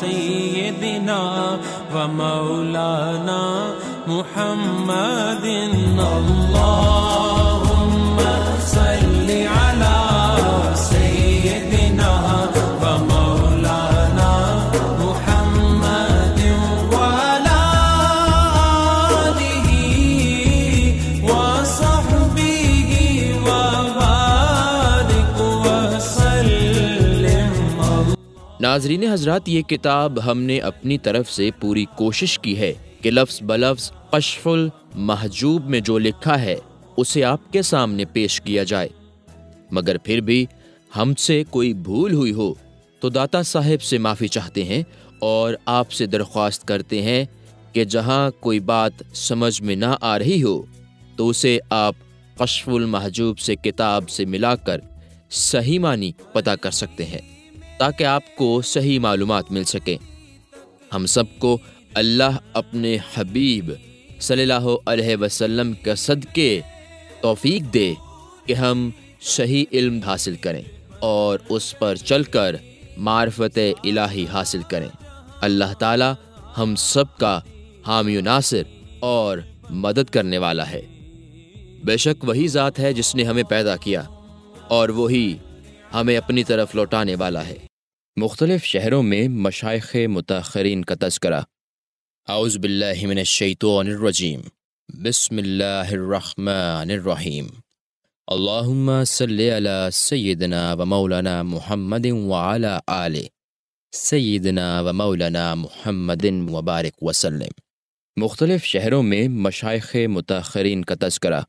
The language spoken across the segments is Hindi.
سيدنا ومولانا محمد الله नाजरीन हजरात ये किताब हमने अपनी तरफ से पूरी कोशिश की है कि लफ्ज बलफ्स कशफुल महजूब में जो लिखा है उसे आपके सामने पेश किया जाए मगर फिर भी हमसे कोई भूल हुई हो तो दाता साहब से माफ़ी चाहते हैं और आपसे दरख्वास्त करते हैं कि जहाँ कोई बात समझ में ना आ रही हो तो उसे आप कशफुल महजूब से किताब से मिलाकर सही मानी पता कर सकते हैं ताकि आपको सही मालूम मिल सके हम सबको अल्लाह अपने हबीब सल अलैहि वसल्लम सदके तौफीक दे कि हम सही इल्म हासिल करें और उस पर चलकर मारफ़त इलाही हासिल करें अल्लाह ताला हम सब का हामी नासिर और मदद करने वाला है बेशक वही ज़ात है जिसने हमें पैदा किया और वही हमें अपनी तरफ लौटाने वाला है मुख्तलिफ़ शहरों में मशाइ मतरीन का तस्करा आउज़बिल्लिमिनशैतरजीम बसमीम अल्लाम सदना व मौलाना महमद वाला आल व मौलाना महमदिन वबारक वसलम मुख्तलिफ़ शहरों में मशाइ मतरीन का तस्करा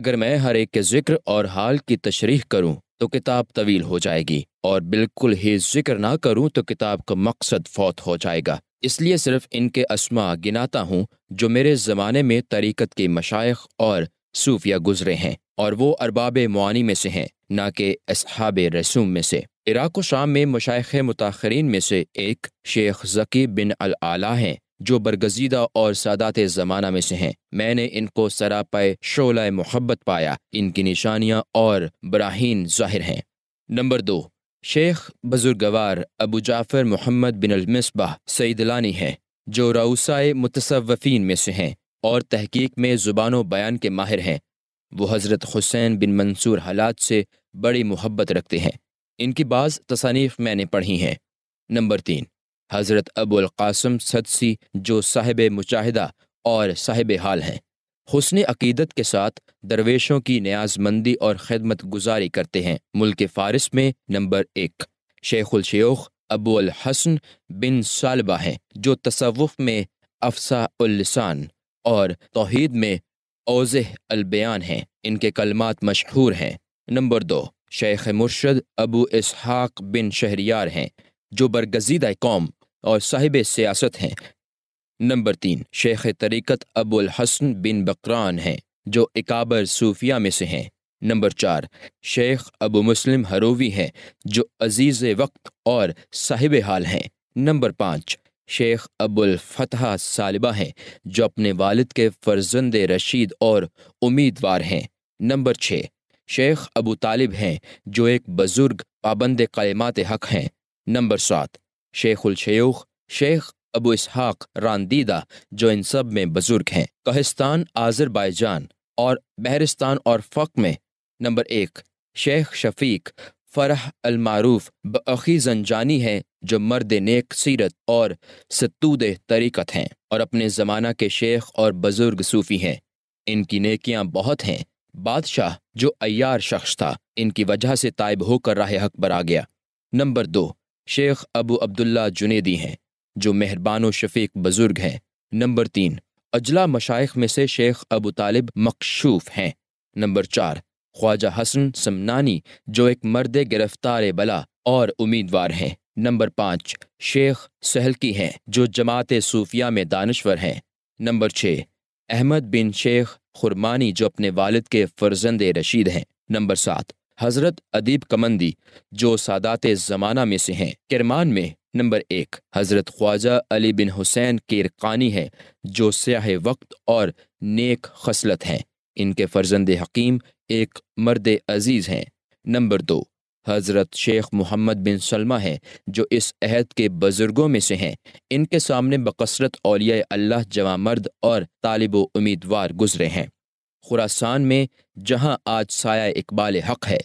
अगर मैं हर एक के ज़िक्र और हाल की तशरी करूँ तो किताब तवील हो जाएगी और बिल्कुल ही जिक्र ना करूं तो किताब का मकसद फौत हो जाएगा इसलिए सिर्फ इनके असमा गिनाता हूं जो मेरे ज़माने में तरीक़त के मशाइ और सूफिया गुजरे हैं और वो अरबाब मानी में से हैं ना कि इसहाब रसूम में से इराक शाम में मशाइ मुताखरीन में से एक शेख जकी बिन अल आला हैं जो बरगजीदा और सादात ज़माना में से हैं मैंने इनको सरापाए शोला मोहब्बत पाया इनकी निशानियाँ और ब्राहन जाहिर हैं नंबर दो शेख बजुर्गवार अबू जाफ़र मोहम्मद बिन अलमिसबा सईदलानी हैं जो रऊसाए मुतसवफ़ीन में से हैं और तहकीक में ज़ुबान बयान के माहिर हैं वो हज़रत हुसैन बिन मंसूर हालात से बड़ी मोहब्बत रखते हैं इनकी बाज़ तसानीफ़ मैंने पढ़ी हैं नंबर तीन हज़रत अबुलकासम सदसी जो साहिब मुचाहिदा और साहिब हाल हैं हुसन अकीदत के साथ दरवेशों की न्याजमंदी और खदमत गुजारी करते हैं मुल्क फारिस में नंबर एक शेख अबू हसन बिन सालबा हैं जो तसवुफ़ में अफसासान और तोहद में ओज़ अलबयान हैं इनके कलमात मशहूर हैं नंबर दो शेख मुर्शद अबू इसहाक बिन शहरियार हैं जो बरगजीदा कौम और साहिब सियासत हैं नंबर तीन शेख तरीक़त अबुल हसन बिन बकरान हैं जो इकाबर सूफिया में से हैं नंबर चार शेख अबू मुस्लिम हरोवी हैं जो अजीज़ वक्त और साहिब हाल हैं नंबर पाँच शेख अबुल फतह सालिबा हैं जो अपने वालिद के फर्जंद रशीद और उम्मीदवार हैं नंबर छः शेख अबू तालिब हैं जो एक बुज़ुर्ग पाबंद कलमात हक हैं नंबर सात शेख शेख अबू इसहाक रानदीदा जो इन सब में बुजुर्ग हैं कहिस्तान आज़रबाईजान और बहरिस्तान और फ़क में नंबर एक शेख शफीक फ़रह अलमारूफ बखी जनजानी हैं जो मर्द नेक सीरत और सतूद तरीक़त हैं और अपने ज़माना के शेख और बुज़ुर्ग सूफ़ी हैं इनकी नेकियां बहुत हैं बादशाह जो अयार शख्स था इनकी वजह से तायब होकर राह हक पर आ गया नंबर दो शेख अबू अब्दुल्ला जुनेदी हैं जो मेहरबान शफीक बुजुर्ग हैं नंबर तीन अजला मशाइ में से शेख अबू तालिब मकशूफ हैं नंबर चार ख्वाजा हसन समनानी जो एक मर्द गिरफ्तार बला और उम्मीदवार हैं नंबर पाँच शेख सहलकी हैं जो जमात सूफिया में दानश्वर हैं नंबर छः अहमद बिन शेख खुरमानी जो अपने वालिद के फर्जंद रशीद हैं नंबर सात हज़रत अदीब कमंदी जो सादात ज़माना में से हैं किरमान में नंबर एक हज़रत ख्वाजा अली बिन हुसैन किरकानी हैं जो स्याह वक्त और नेक खसलत हैं इनके फर्जंद हकीम एक मर्द अजीज़ हैं नंबर दो हज़रत शेख मोहम्मद बिन सलमा हैं जो इस अहद के बुज़ुर्गों में से हैं इनके सामने बकसरत अलिया अल्लाह जवा मर्द और तालब उम्मीदवार गुजरे हैं खुरासान में जहाँ आज साया इकबाल हक है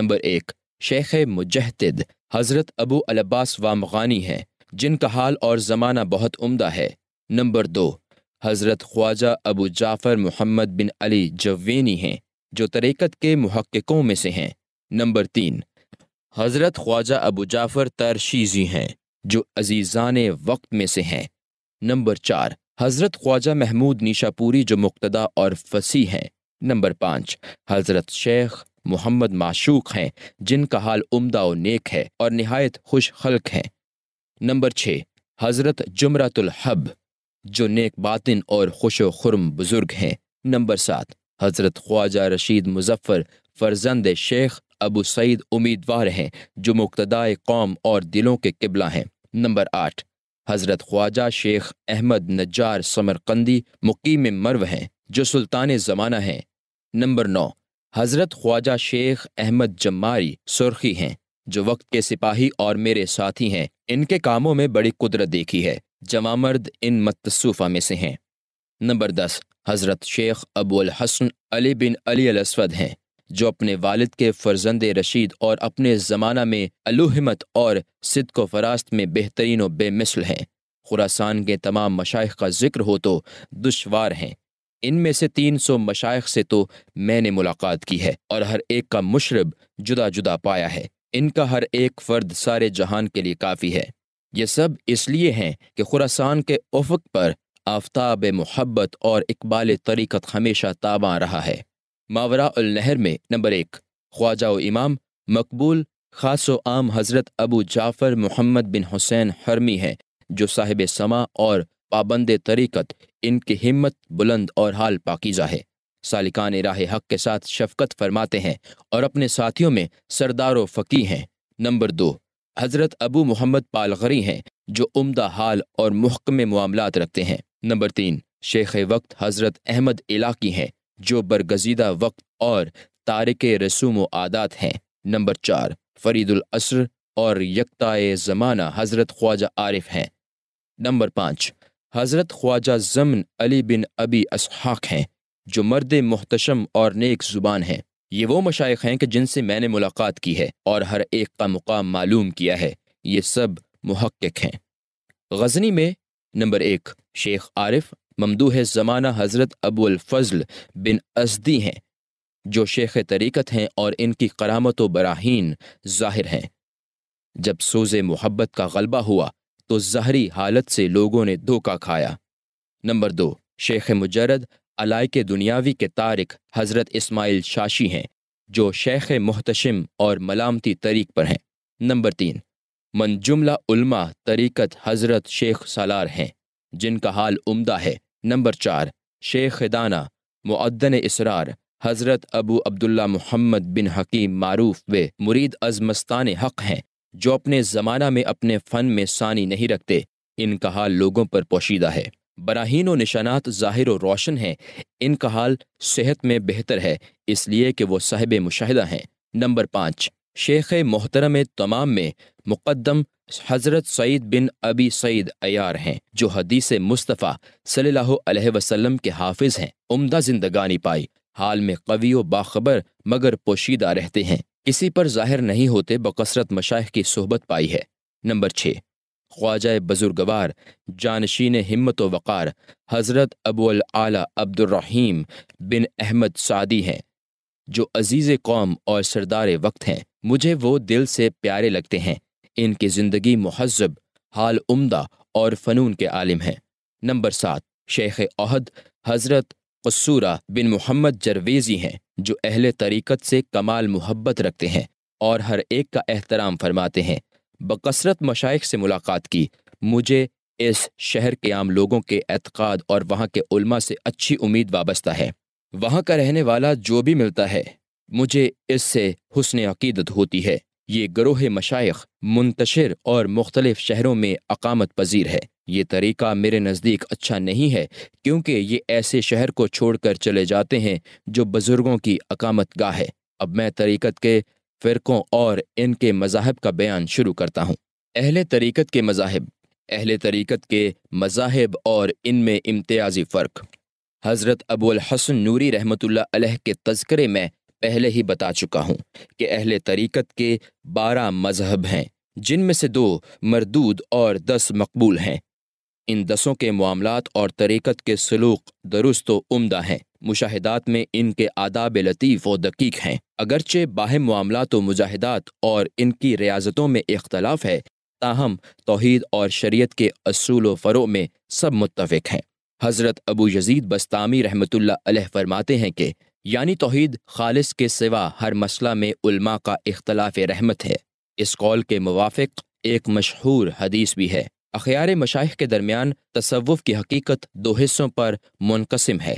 नंबर एक शेख मुजहद हज़रत अबू अलब्बास वामगानी हैं जिनका हाल और ज़माना बहुत उम्दा है नंबर दो हज़रत ख्वाजा अबू जाफ़र मोहम्मद बिन अली जवेनी हैं जो तरीक़त के महक्कों में से हैं नंबर तीन हज़रत ख्वाजा अबू जाफ़र तरशीजी हैं जो अजीज़ान वक्त में से हैं नंबर चार हज़रत ख्वाजा महमूद निशापुरी जो मुक्तदा और फसी हैं नंबर पाँच हज़रत शेख मोहम्मद माशूक हैं जिनका हाल उमदा व नेक है और नहायत खुश खलक हैं नंबर छः हज़रत जुमरातुल हब जो नेक बातिन और खुश खुरम बुज़ुर्ग हैं नंबर सात हज़रत ख्वाजा रशीद मुजफ़र फर्जंद शेख अबू सईद उम्मीदवार हैं जो मुक्तदाय कौम और दिलों के किबला हैं नंबर आठ हज़रत ख्वाजा शेख अहमद नजार समरकंदी मुकीम मरव हैं जो सुल्तान ज़माना हैं नंबर नौ हजरत ख्वाजा शेख अहमद जम्मारी सुर्खी हैं जो वक्त के सिपाही और मेरे साथी हैं इनके कामों में बड़ी कुदरत देखी है मर्द इन मतसूफ़ा में से हैं नंबर दस हज़रत शेख अबुल हसन अली बिन अली अलस्वद हैं जो अपने वालिद के फर्जंद रशीद और अपने ज़माना में अलूहमत और सिद को फरास्त में बेहतरीन व बेमिसल हैं खुरासान के तमाम मशाइ का जिक्र हो तो दुशवार हैं इनमें से 300 सौ मशाइ से तो मैंने मुलाकात की है और हर एक का मुशरब जुदा जुदा पाया है इनका हर एक फ़र्द सारे जहान के लिए काफ़ी है ये सब इसलिए हैं कि खुरासान के उफक पर आफ्ताब मोहब्बत और इकबाल तरीक़त हमेशा ताबा रहा है मावरा नहर में नंबर एक ख्वाजा इमाम मकबूल खास व आम हज़रत अबू जाफ़र मोहम्मद बिन हुसैन हरमी हैं जो साहिब समा और पाबंद तरीक़त इनकी हिम्मत बुलंद और हाल पाकिजा है सालिकान राह हक के साथ शफकत फरमाते हैं और अपने साथियों में सरदार फ़की हैं नंबर दो हज़रत अबू मोहम्मद पालगरी हैं जो उम्दा हाल और महकमे मामला रखते हैं नंबर तीन शेख वक्त हज़रत अहमद इलाकी हैं जो बरगजीदा वक्त और तारक रसूम आदात हैं नंबर चार फरीदुल असर और यकता ज़माना हज़रत ख्वाजा आरिफ हैं नंबर पाँच हज़रत ख्वाजा जमन अली बिन अबी असहाक हैं जो मर्द मोहतशम और नेक ज़ुबान हैं ये वो मशाइ हैं कि जिनसे मैंने मुलाकात की है और हर एक का मुकाम मालूम किया है ये सब महक्क हैं गजनी में नंबर एक शेख आरिफ ममदूह ज़माना हज़रत अबुलफ़ल बिन असदी हैं जो शेख तरीक़त हैं और इनकी करामत बराहन ज़ाहिर हैं जब सोज़ मोहब्बत का गलबा हुआ तो जहरी हालत से लोगों ने धोखा खाया नंबर दो शेख मुजरद अलाय के दुनियावी के तारक हज़रत इस्माइल शाशी हैं जो शेख महतशम और मलामती तरीक पर हैं नंबर तीन मनजुमला उल्मा तरीक़त हज़रत शेख सालार हैं जिनका हाल उम्दा है नंबर चार शेख दाना मुद्दन इसरार हज़रत अबू अब्दुल्ला मोहम्मद बिन हकीम मारूफ व मुरीद अजमस्तान हक़ हैं जो अपने ज़माना में अपने फ़न में सानी नहीं रखते इनका हाल लोगों पर पोशीदा है बराहीन और निशानात ज़ाहिर और रोशन हैं इनका हाल सेहत में बेहतर है इसलिए कि वो साहिब मुशाहिदा हैं नंबर पाँच शेख मोहतरम तमाम में मुक़दम हज़रत सईद बिन अबी सईद अयार हैं जो हदीस मुस्तफ़ा सल्लल्लाहु अलैहि वसल्लम के हाफिज हैं उम्दा जिंदगानी पाई हाल में कवियों बाखबर मगर पोशीदा रहते हैं किसी पर जाहिर नहीं होते बकसरत मशाह की सोहबत पाई है नंबर छः ख्वाजा बजुर्गवार जानशीन हिम्मत वक़ार हज़रत अबूल आला अब्दुलरहीम बिन अहमद सादी हैं जो अजीज़ कौम और सरदार वक्त हैं मुझे वो दिल से प्यारे लगते हैं इनकी ज़िंदगी महजब हाल उम्दा और फ़नून के आलिम हैं नंबर सात शेख अहद हज़रत कसूरा बिन मोहम्मद जरवेज़ी हैं जो अहल तरीक़त से कमाल मोहब्बत रखते हैं और हर एक का एहतराम फरमाते हैं बकसरत मशाइ से मुलाकात की मुझे इस शहर के आम लोगों के एतक़ाद और वहाँ के उल्मा से अच्छी उम्मीद वाबस्ता है वहाँ का रहने वाला जो भी मिलता है मुझे इससे हुसन अकीदत होती है ये ग्रोह मशाइ मुंतशिर और मुख्तलिफ शहरों में अकामत पजीर है ये तरीका मेरे नज़दीक अच्छा नहीं है क्योंकि ये ऐसे शहर को छोड़कर चले जाते हैं जो बुज़ुर्गों की अकामत गाह है अब मैं तरीक़त के फ़िरक़ों और इनके मजाहब का बयान शुरू करता हूँ अहल तरीक़त के मजाहब अहल तरीक़त के मजाहब और इनमें इम्तियाजी फ़र्क हज़रत अबुल हसन नूरी रहमतुल्लाह अलैह के तस्करे में पहले ही बता चुका हूँ कि अहले तरीक़त के बारह मजहब हैं जिनमें से दो मरदूद और दस मकबूल हैं इन दसों के मामलात और तरीक़त के सलूक दुरुस्त उमदा हैं मुशाहदात में इनके आदाब लतीफ़ व दकीक हैं अगरचे बाहि मामला तो मुजाहिदात और इनकी रियाजतों में इख्तलाफ है ताहम तोहद और शरीयत के असूल व फ़रो में सब मुतफ़ हैं हज़रत अबू यजीद बस्तामी रहमतुल्ला फरमाते हैं कि यानी तोहद खालिस के सिवा हर मसला में उलमा का इख्तलाफ रहमत है इस कौल के मुवाफ़ एक मशहूर हदीस भी है अखियार मशाह के दरमियान तसवुफ़ की हकीकत दो हिस्सों पर मुनकसम है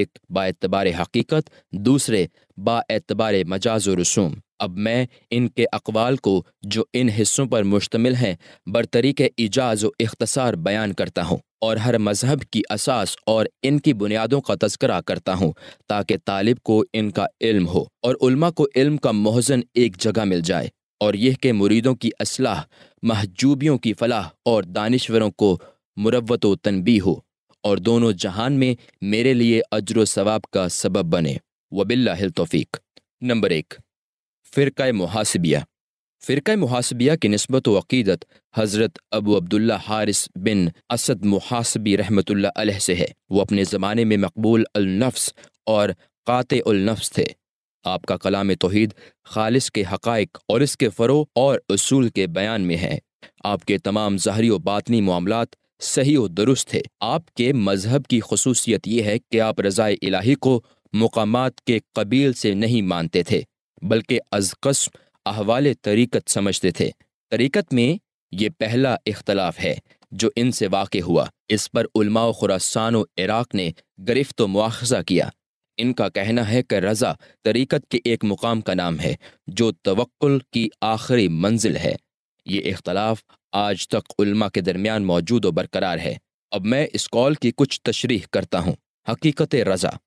एक बातबार हकीकत दूसरे बातबार मजाज रसूम अब मैं इनके अकवाल को जो इन हिस्सों पर मुश्तमिल हैं बरतरीक एजाज व अख्तसार बयान करता हूँ और हर मजहब की असास और इनकी बुनियादों का तस्करा करता हूँ ताकि तालिब को इनका इल्म हो और उल्मा को इल्म का मोहजन एक जगह मिल जाए और यह के मुरीदों की असलाह महजूबियों की फलाह और दानश्वरों को मुरवत तनबी हो और दोनों जहान में मेरे लिए अजर सवाब का सबब बने वबिल्ला तोफ़ी नंबर एक फ़िरका महासिबिया फिर मुहासबिया की नस्बत वक़ीदत हज़रत अबू अब्दुल्ला हारिस बिन असद मुहासबी रहमत से है वो अपने ज़माने में मकबूल अलनफ्स और क़ात थे आपका कलाम तोहद खालिस के हक़ और इसके फ़रो और असूल के बयान में है आपके तमाम ज़ाहरी व बातनी मामला सही व दुरुस्त थे आपके मजहब की खसूसियत यह है कि आप रजा इलाही को मकाम के कबील से नहीं मानते थे बल्कि अजकस्म अहवाल तरीक़त समझते थे तरीक़त में ये पहला इख्तलाफ है जो इनसे वाक़ हुआ इस पर खुरासान इराक़ ने गिरफ्त मुआजा किया इनका कहना है कि रज़ा तरीक़त के एक मुकाम का नाम है जो तवक्ल की आखिरी मंजिल है ये इख्तलाफ आज तक उलमा के दरमियान मौजूद व बरकरार है अब मैं इस कॉल की कुछ तशरीह करता हूँ हकीकत रज़ा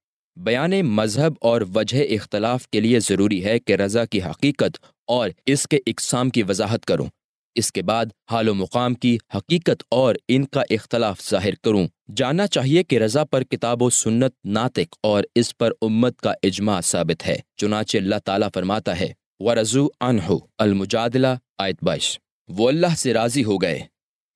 बयान मजहब और वजह इख्तलाफ के लिए ज़रूरी है कि रज़ा की हकीकत और इसके इकसाम की वजाहत करूँ इसके बाद हाल मुकाम की हकीकत और इनका इख्तलाफ जाहिर करूँ जानना चाहिए कि रजा पर किताब सुन्नत नातिक और इस पर उम्मत का इजमा साबित है चुनाच अल्लाह ताला फरमाता है वरजू अनहु अलमुजादला आयत बाइश वो अल्लाह से राज़ी हो गए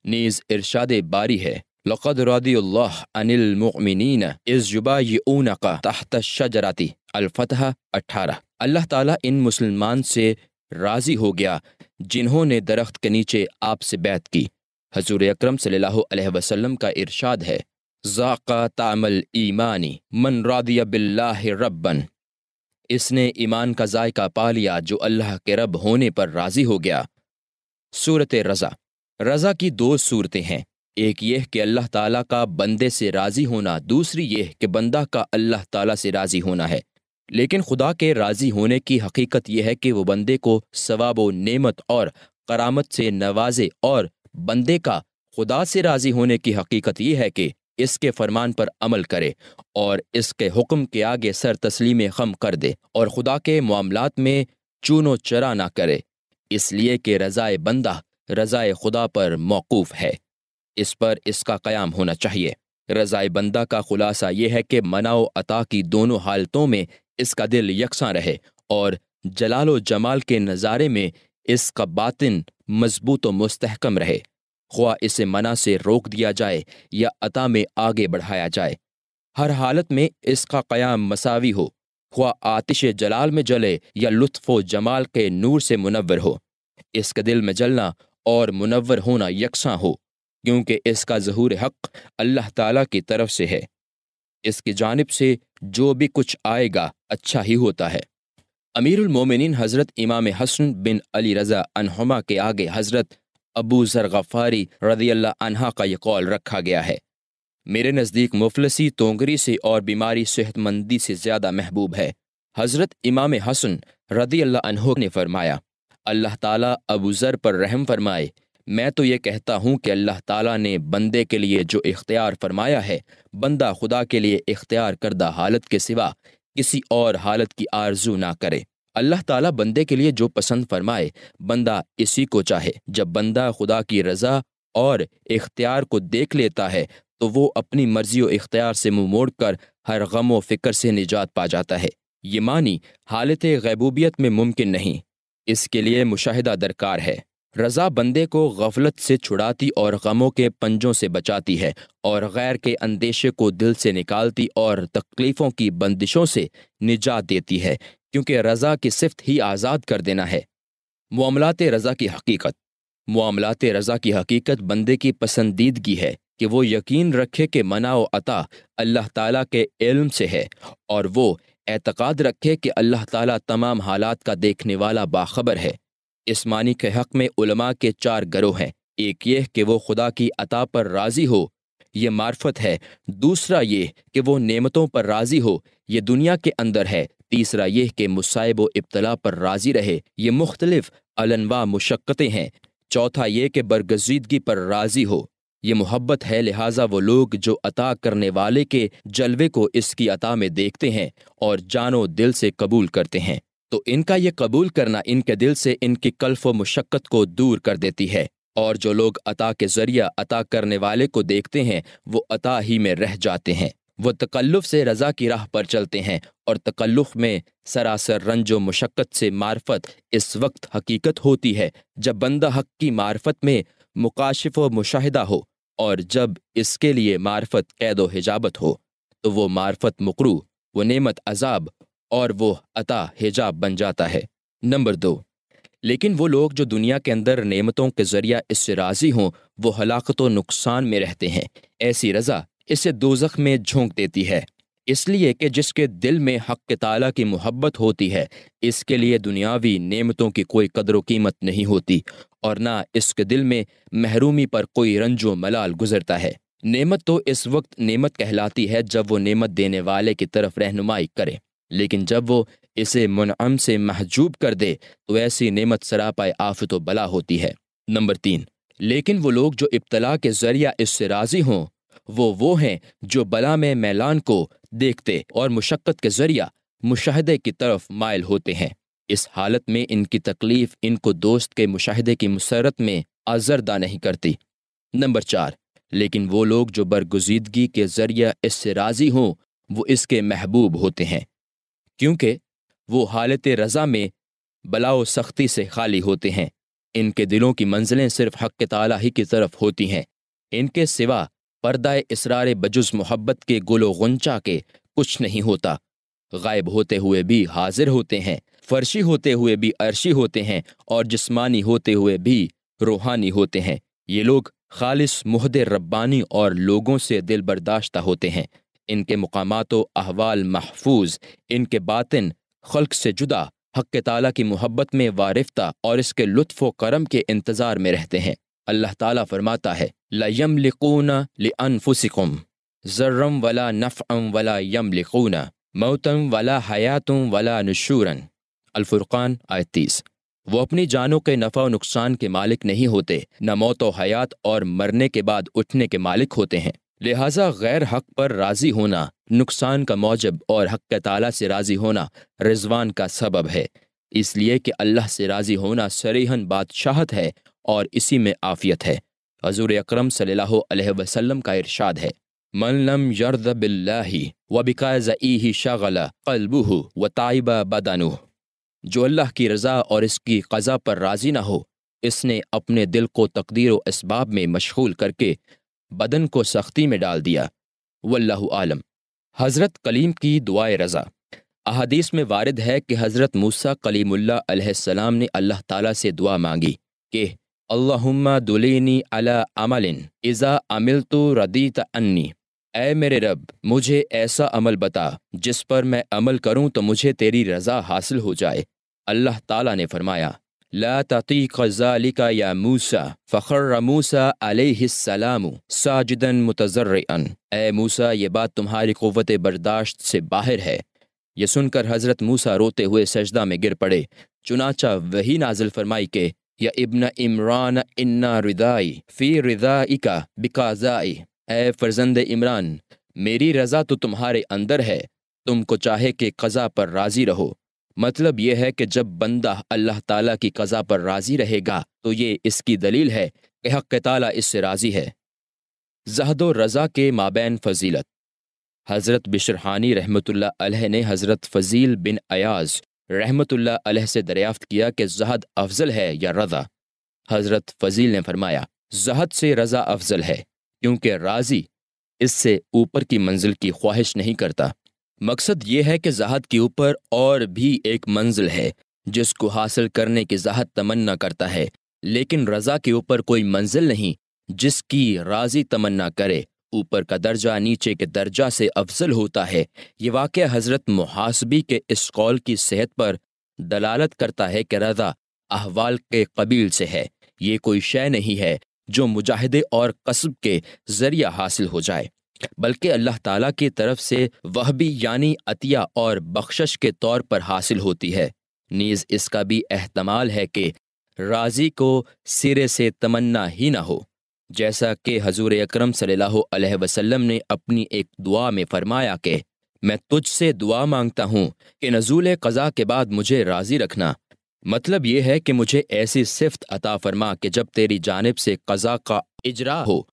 नीज़ इरशाद बारी है लक़द रदील्लाह अनिलमिन इस जुबा यून का तहत शजराती अलफतः अठारह अल्लाह ताला इन मुसलमान से राजी हो गया जिन्होंने दरख्त के नीचे आपसे बैत की हजूर अक्रम सल्हसम का इरशाद है जाका तामल ईमानी मन रादिया बिल्ला रबन इसने ईमान का जायका पा लिया जो अल्लाह के रब होने पर राजी हो गया सूरत रज़ा रज़ा की दो सूरतें हैं एक यह कि अल्लाह ताला का बंदे से राज़ी होना दूसरी यह कि बंदा का अल्लाह ताला से राज़ी होना है लेकिन खुदा के राज़ी होने की हकीकत यह है कि वो बंदे को सवाब नेमत और करामत से नवाजे और बंदे का खुदा से राज़ी होने की हकीकत यह है कि इसके फरमान पर अमल करे और इसके हुक्म के आगे सर तस्लीम खम कर दे और खुदा के मामला में चूनो चरा ना करे इसलिए कि रज़ाए बंदा रज़ाए खुदा पर मौकूफ़ है इस पर इसका क़याम होना चाहिए रज़ाए बंदा का खुलासा यह है कि मनाओ अता की दोनों हालतों में इसका दिल यकसा रहे और व जमाल के नज़ारे में इसका बातिन मजबूत व मस्तकम रहे ख्वा इसे मना से रोक दिया जाए या अता में आगे बढ़ाया जाए हर हालत में इसका क़याम मसावी हो ख्वा आतिश जलाल में जले या लुत्फ़ व जमाल के नूर से मुनवर हो इसके दिल में जलना और मुनवर होना यकसा हो क्योंकि इसका जहूर हक अल्लाह ताला की तरफ से है इसकी जानब से जो भी कुछ आएगा अच्छा ही होता है अमीरमिन हज़रत इमाम हसन बिन अली रज़ा अनहमा के आगे हज़रत अबू ज़र गफ़ारी रदी अनहा का ये कौल रखा गया है मेरे नज़दीक मुफलसी तोंगरी से और बीमारी सेहतमंदी से ज़्यादा महबूब है हज़रत इमाम हसन रदी अल्लाह ने फरमाया अल्लाह ताला अबू ज़र पर रहम फरमाए मैं तो ये कहता हूँ कि अल्लाह ताला ने बंदे के लिए जो इख्तियार फरमाया है बंदा खुदा के लिए इख्तियार करदा हालत के सिवा किसी और हालत की आरजू ना करे अल्लाह ताला बंदे के लिए जो पसंद फरमाए बंदा इसी को चाहे जब बंदा खुदा की रज़ा और इख्तियार को देख लेता है तो वो अपनी मर्जी व इख्तियार से मुँह मोड़ कर हर गम व फिक्र से निजात पा जाता है ये मानी हालत गैबूबियत में मुमकिन नहीं इसके लिए मुशाहिदा दरकार है रजा बंदे को गफलत से छुड़ाती और गमों के पंजों से बचाती है और गैर के अंदेशे को दिल से निकालती और तकलीफ़ों की बंदिशों से निजात देती है क्योंकि रजा की सिफत ही आज़ाद कर देना है मामलात रजा की हकीकत मामलात रजा की हकीकत बंदे की पसंदीदगी है कि वो यकीन रखे कि मना व अता अल्लाह ताला के इल्म से है और वो एतक़ाद रखे कि अल्लाह ताला तमाम हालात का देखने वाला बाखबर है इस्मानी के हक़ में उलमा के चार गरोह हैं एक ये कि वो खुदा की अता पर राज़ी हो ये मार्फत है दूसरा ये कि वो नेमतों पर राज़ी हो ये दुनिया के अंदर है तीसरा यह कि मुसाइब व इब्तला पर राज़ी रहे ये मुख्तलिफ अलनवा मुशक्क़तें हैं चौथा ये कि बरगजीदगी पर राज़ी हो ये मोहब्बत है लिहाजा वो लोग जो अता करने वाले के जलवे को इसकी अता में देखते हैं और जानो दिल से कबूल करते हैं तो इनका ये कबूल करना इनके दिल से इनकी कल्फ व मुशक्क़त को दूर कर देती है और जो लोग अता के जरिया अता करने वाले को देखते हैं वो अता ही में रह जाते हैं वो तकल्लुफ़ से रज़ा की राह पर चलते हैं और तकल्लुफ़ में सरासर रंज व मुशक्क़त से मार्फत इस वक्त हकीकत होती है जब बंदा हक की मार्फत में मुकाशिफ व मुशाहिदा हो और जब इसके लिए मार्फत कैद व हिजाबत हो तो वो मार्फत मकरू व नेमत अजाब और वो अता हिजाब बन जाता है नंबर दो लेकिन वो लोग जो दुनिया के अंदर नेमतों के जरिया इससे राजी हों वो हलाकत व नुकसान में रहते हैं ऐसी रज़ा इसे दोजख में झोंक देती है इसलिए कि जिसके दिल में हक के ताला की मोहब्बत होती है इसके लिए दुनियावी नेमतों की कोई कदर कीमत नहीं होती और ना इसके दिल में महरूमी पर कोई रंजो मलाल गुजरता है नेमत तो इस वक्त नेमत कहलाती है जब वो नेमत देने वाले की तरफ रहनुमाई करे लेकिन जब वो इसे मुनम से महजूब कर दे तो ऐसी नेमत सरापा आफत बला होती है नंबर तीन लेकिन वो लोग जो इब्तला के जरिया इससे राजी हों वो वो हैं जो बला में मैलान को देखते और मुशक्क़त के जरिया मुशाहदे की तरफ मायल होते हैं इस हालत में इनकी तकलीफ़ इनको दोस्त के मुशाहदे की मुसरत में आजरदा नहीं करती नंबर चार लेकिन वो लोग जो बरगुजीदगी के जरिया इससे राजी हों वो इसके महबूब होते हैं क्योंकि वो हालत रज़ा में बलाओ सख्ती से खाली होते हैं इनके दिलों की मंजिलें सिर्फ हक तला ही की तरफ होती हैं इनके सिवा पर्दा इसरार बजुज मोहब्बत के गुलो गुंचा के कुछ नहीं होता गायब होते हुए भी हाजिर होते हैं फर्शी होते हुए भी अर्शी होते हैं और जिस्मानी होते हुए भी रूहानी होते हैं ये लोग खालिश मुहद रब्बानी और लोगों से दिल बर्दाश्ता होते हैं इनके मकामात अहवाल महफूज इनके बातिन खल्क से जुदा हक ताला की मोहब्बत में वारिफ्ता और इसके लुत्फ व करम के इंतज़ार में रहते हैं अल्लाह ताला फरमाता है लम लिकूना लनफुसिकुम जर्रम वला नफ़म वला यम लिकूना मौतम वला हयातम वला नशूरन अलफुर्क़ान आयतीस वो अपनी जानों के नफ़ा नुकसान के मालिक नहीं होते न मौत व हयात और मरने के बाद उठने के मालिक होते हैं लिहाजा गैर हक पर राजी होना नुकसान का मौजब और हक ताला से राजी होना रिजवान का सबब है इसलिए कि अल्लाह से राजी होना सरीहन बादशाहत है और इसी में आफियत है हजूर अक्रम सल्हसम का इरशाद है मन यर्द बिल्ला व बिकाज़ी व ताइबा बदानु जो अल्लाह की रज़ा और इसकी कज़ा पर राजी ना हो इसने अपने दिल को तकदीर व इसबाब में मशगूल करके बदन को सख्ती में डाल दिया वल्लाह आलम हज़रत कलीम की दुआ रज़ा अहदीस में वारद है कि हज़रत मूसा कलीमुल्लाम ने अल्लाह ताला से दुआ मांगी कि अल्लाहुम्मा दुलीनी अला अमलिन इज़ा अमिल तो रदीत अन्नी ए मेरे रब मुझे ऐसा अमल बता जिस पर मैं अमल करूं तो मुझे तेरी रज़ा हासिल हो जाए अल्लाह ताला ने फरमाया ए मूसा ये बात तुम्हारी बर्दाश्त से बाहर है यह सुनकर हज़रत मूसा रोते हुए सजदा में गिर पड़े चुनाचा वही नाजिल फरमाई के या इब्न इमरान इन्ना रिदाई फ़ी रिदाइका बिकाजाई ए फर्जंद इमरान मेरी रज़ा तो तुम्हारे अंदर है तुमको चाहे कि कज़ा पर राज़ी रहो मतलब यह है कि जब बंदा अल्लाह ताला की कज़ा पर राज़ी रहेगा तो ये इसकी दलील है कि हक ताला इससे राज़ी है जहद रज़ा के माबैन फजीलत हज़रत बिशरहानी रहमत अलह ने हज़रत फ़जील बिन अयाज रहमत अलह से दरियाफ़त किया कि जहद अफजल है या रज़ा हज़रत फ़जील ने फरमाया जहद से रज़ा अफजल है क्योंकि राज़ी इससे ऊपर की मंजिल की ख्वाहिश नहीं करता मकसद ये है कि जहाद के ऊपर और भी एक मंजिल है जिसको हासिल करने की जहाद तमन्ना करता है लेकिन रजा के ऊपर कोई मंजिल नहीं जिसकी राजी तमन्ना करे ऊपर का दर्जा नीचे के दर्जा से अफजल होता है ये वाक्य हज़रत मुहासबी के इस कौल की सेहत पर दलालत करता है कि रजा अहवाल के कबील से है ये कोई शय नहीं है जो मुजाहदे और कसब के ज़रिया हासिल हो जाए बल्कि अल्लाह ताला की तरफ से वह भी यानी अतिया और बख्शश के तौर पर हासिल होती है नीज इसका भी अहतमाल है कि राजी को सिरे से तमन्ना ही ना हो जैसा कि हजूर अक्रम वसल्लम ने अपनी एक दुआ में फरमाया कि मैं तुझसे दुआ मांगता हूँ कि नजूल कज़ा के बाद मुझे राज़ी रखना मतलब ये है कि मुझे ऐसी सिफ्त अता फरमा कि जब तेरी जानब से कज़ा का इजरा हो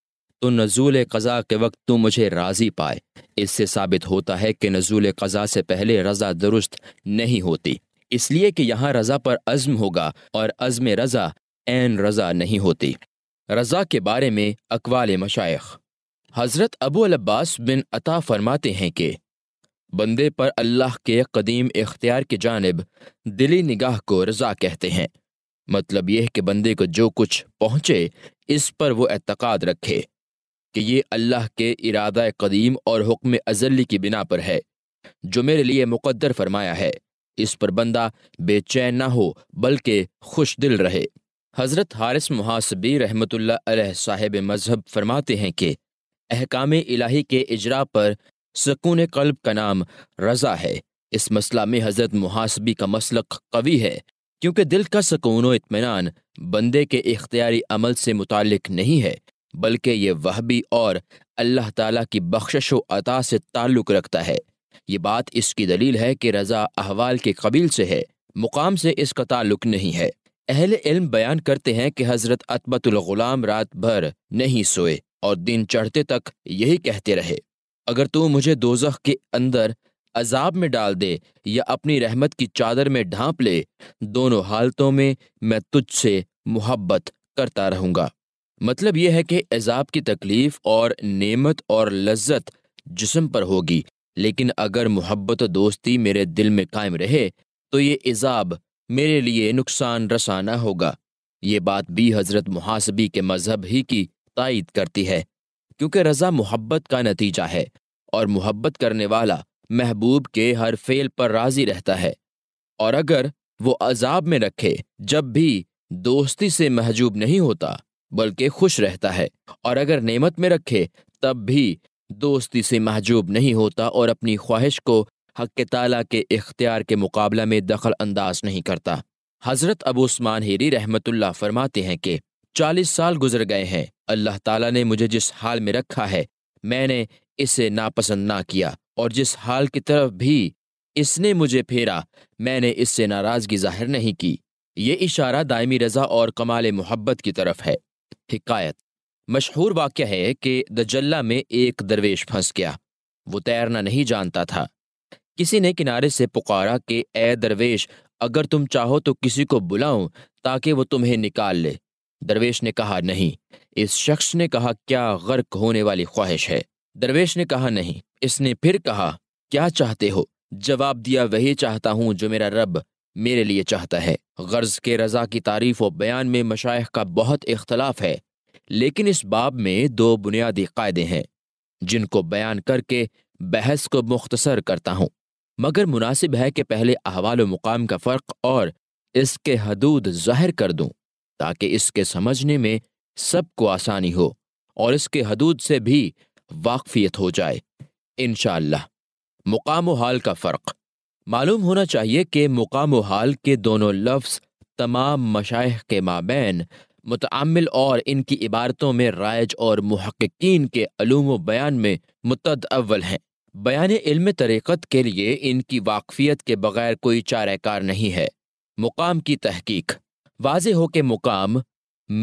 तो नजूल कज़ा के वक्त तू मुझे राज़ी पाए इससे साबित होता है कि नजूल कज़ा से पहले रज़ा दुरुस्त नहीं होती इसलिए कि यहाँ रज़ा पर अज़म होगा और अज़म रज़ा एन रज़ा नहीं होती रज़ा के बारे में अकवाल मशाइ हज़रत अबू अब्बास बिन अता फरमाते हैं कि बंदे पर अल्लाह के कदीम इख्तियार की जानब दिली निगाह को रज़ा कहते हैं मतलब यह कि बंदे को जो कुछ पहुँचे इस पर वो एतक़ाद रखे कि ये अल्लाह के इरादा कदीम और हुक्म अजली की बिना पर है जो मेरे लिए मुकद्दर फरमाया है इस पर बंदा बेचैन ना हो बल्कि खुश दिल रहे हज़रत हारिस मुहासबी रहमत साहिब मज़हब फरमाते हैं कि अहकाम इलाही के इजरा पर सकून कल्ब का नाम रज़ा है इस मसला में हज़रत मुहासबी का मसलक कवी है क्योंकि दिल का सकून इतमान बंदे के इख्तियारी अमल से मुतक नहीं है बल्कि ये वह भी और अल्लाह ताला की बख्शो अता से ताल्लुक़ रखता है ये बात इसकी दलील है कि रज़ा अहवाल के कबील से है मुकाम से इसका ताल्लुक़ नहीं है अहल इल्म बयान करते हैं कि हज़रत अतबतुलग़ुलाम रात भर नहीं सोए और दिन चढ़ते तक यही कहते रहे अगर तू मुझे दोजख के अंदर अजाब में डाल दे या अपनी रहमत की चादर में ढांप ले दोनों हालतों में मैं तुझसे मोहब्बत करता रहूँगा मतलब यह है कि एजाब की तकलीफ और नेमत और लज्जत जिसम पर होगी लेकिन अगर मोहब्बत दोस्ती मेरे दिल में कायम रहे तो ये एजाब मेरे लिए नुकसान रसाना होगा ये बात भी हज़रत मुहासबी के मज़हब ही की तायद करती है क्योंकि रज़ा मोहब्बत का नतीजा है और मोहब्बत करने वाला महबूब के हर फेल पर राज़ी रहता है और अगर वो अजाब में रखे जब भी दोस्ती से महजूब नहीं होता बल्कि खुश रहता है और अगर नेमत में रखे तब भी दोस्ती से महजूब नहीं होता और अपनी ख्वाहिश को हक ताला के इख्तियार के मुकाबला में दखल अंदाज नहीं करता हज़रत अबू उस्मान हेरी रहमतुल्ला फरमाते हैं कि चालीस साल गुजर गए हैं अल्लाह ताला ने मुझे जिस हाल में रखा है मैंने इसे नापसंद ना किया और जिस हाल की तरफ भी इसने मुझे फेरा मैंने इससे नाराज़गी जाहिर नहीं की ये इशारा दायमी रज़ा और कमाल मोहब्बत की तरफ है हिकायत मशहूर वाक्य है कि दजल्ला में एक दरवेश फंस गया वो तैरना नहीं जानता था किसी ने किनारे से पुकारा कि ए दरवेश अगर तुम चाहो तो किसी को बुलाऊं ताकि वो तुम्हें निकाल ले दरवेश ने कहा नहीं इस शख्स ने कहा क्या गर्क होने वाली ख्वाहिश है दरवेश ने कहा नहीं इसने फिर कहा क्या चाहते हो जवाब दिया वही चाहता हूं जो मेरा रब मेरे लिए चाहता है गर्ज के रजा की तारीफ व बयान में मशाइ का बहुत इख्तलाफ है लेकिन इस बाब में दो बुनियादी कायदे हैं जिनको बयान करके बहस को मुख्तसर करता हूँ मगर मुनासिब है कि पहले अहवाल मुकाम का फ़र्क और इसके हदूद जाहिर कर दूँ ताकि इसके समझने में सबको आसानी हो और इसके हदूद से भी वाकफियत हो जाए इन मुकाम हाल का फ़र्क मालूम होना चाहिए कि मुकाम हाल के दोनों लफ्ज़ तमाम मशाइ के माबेन मुतमिल और इनकी इबारतों में राइज और महक्कीन के अलूम बयान में मतद अव्वल हैं बयान इल्म तरीक़त के लिए इनकी वाकफियत के बगैर कोई चारकार नहीं है मुकाम की तहकीक वाज हो के मुकाम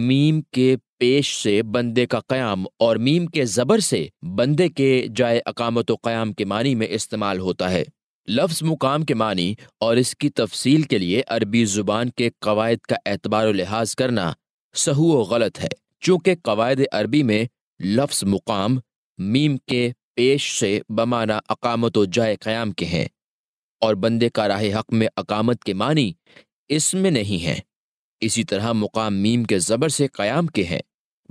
मीम के पेश से बंदे का क़्याम और मीम के ज़बर से बंदे के जाए अकामत क़्याम के मानी में इस्तेमाल होता है लफ्ज़ मुकाम के मानी और इसकी तफसील के लिए अरबी ज़ुबान के कवायद का एतबार लिहाज करना सहू गलत है चूँकि कवायद अरबी में लफ्ज़ मुकाम मीम के पेश से बमाना अकामत व जाय क़्याम के हैं और बंदे का राह हक में अकामत के मानी इसमें नहीं हैं इसी तरह मुकाम मीम के ज़बर से क़याम के हैं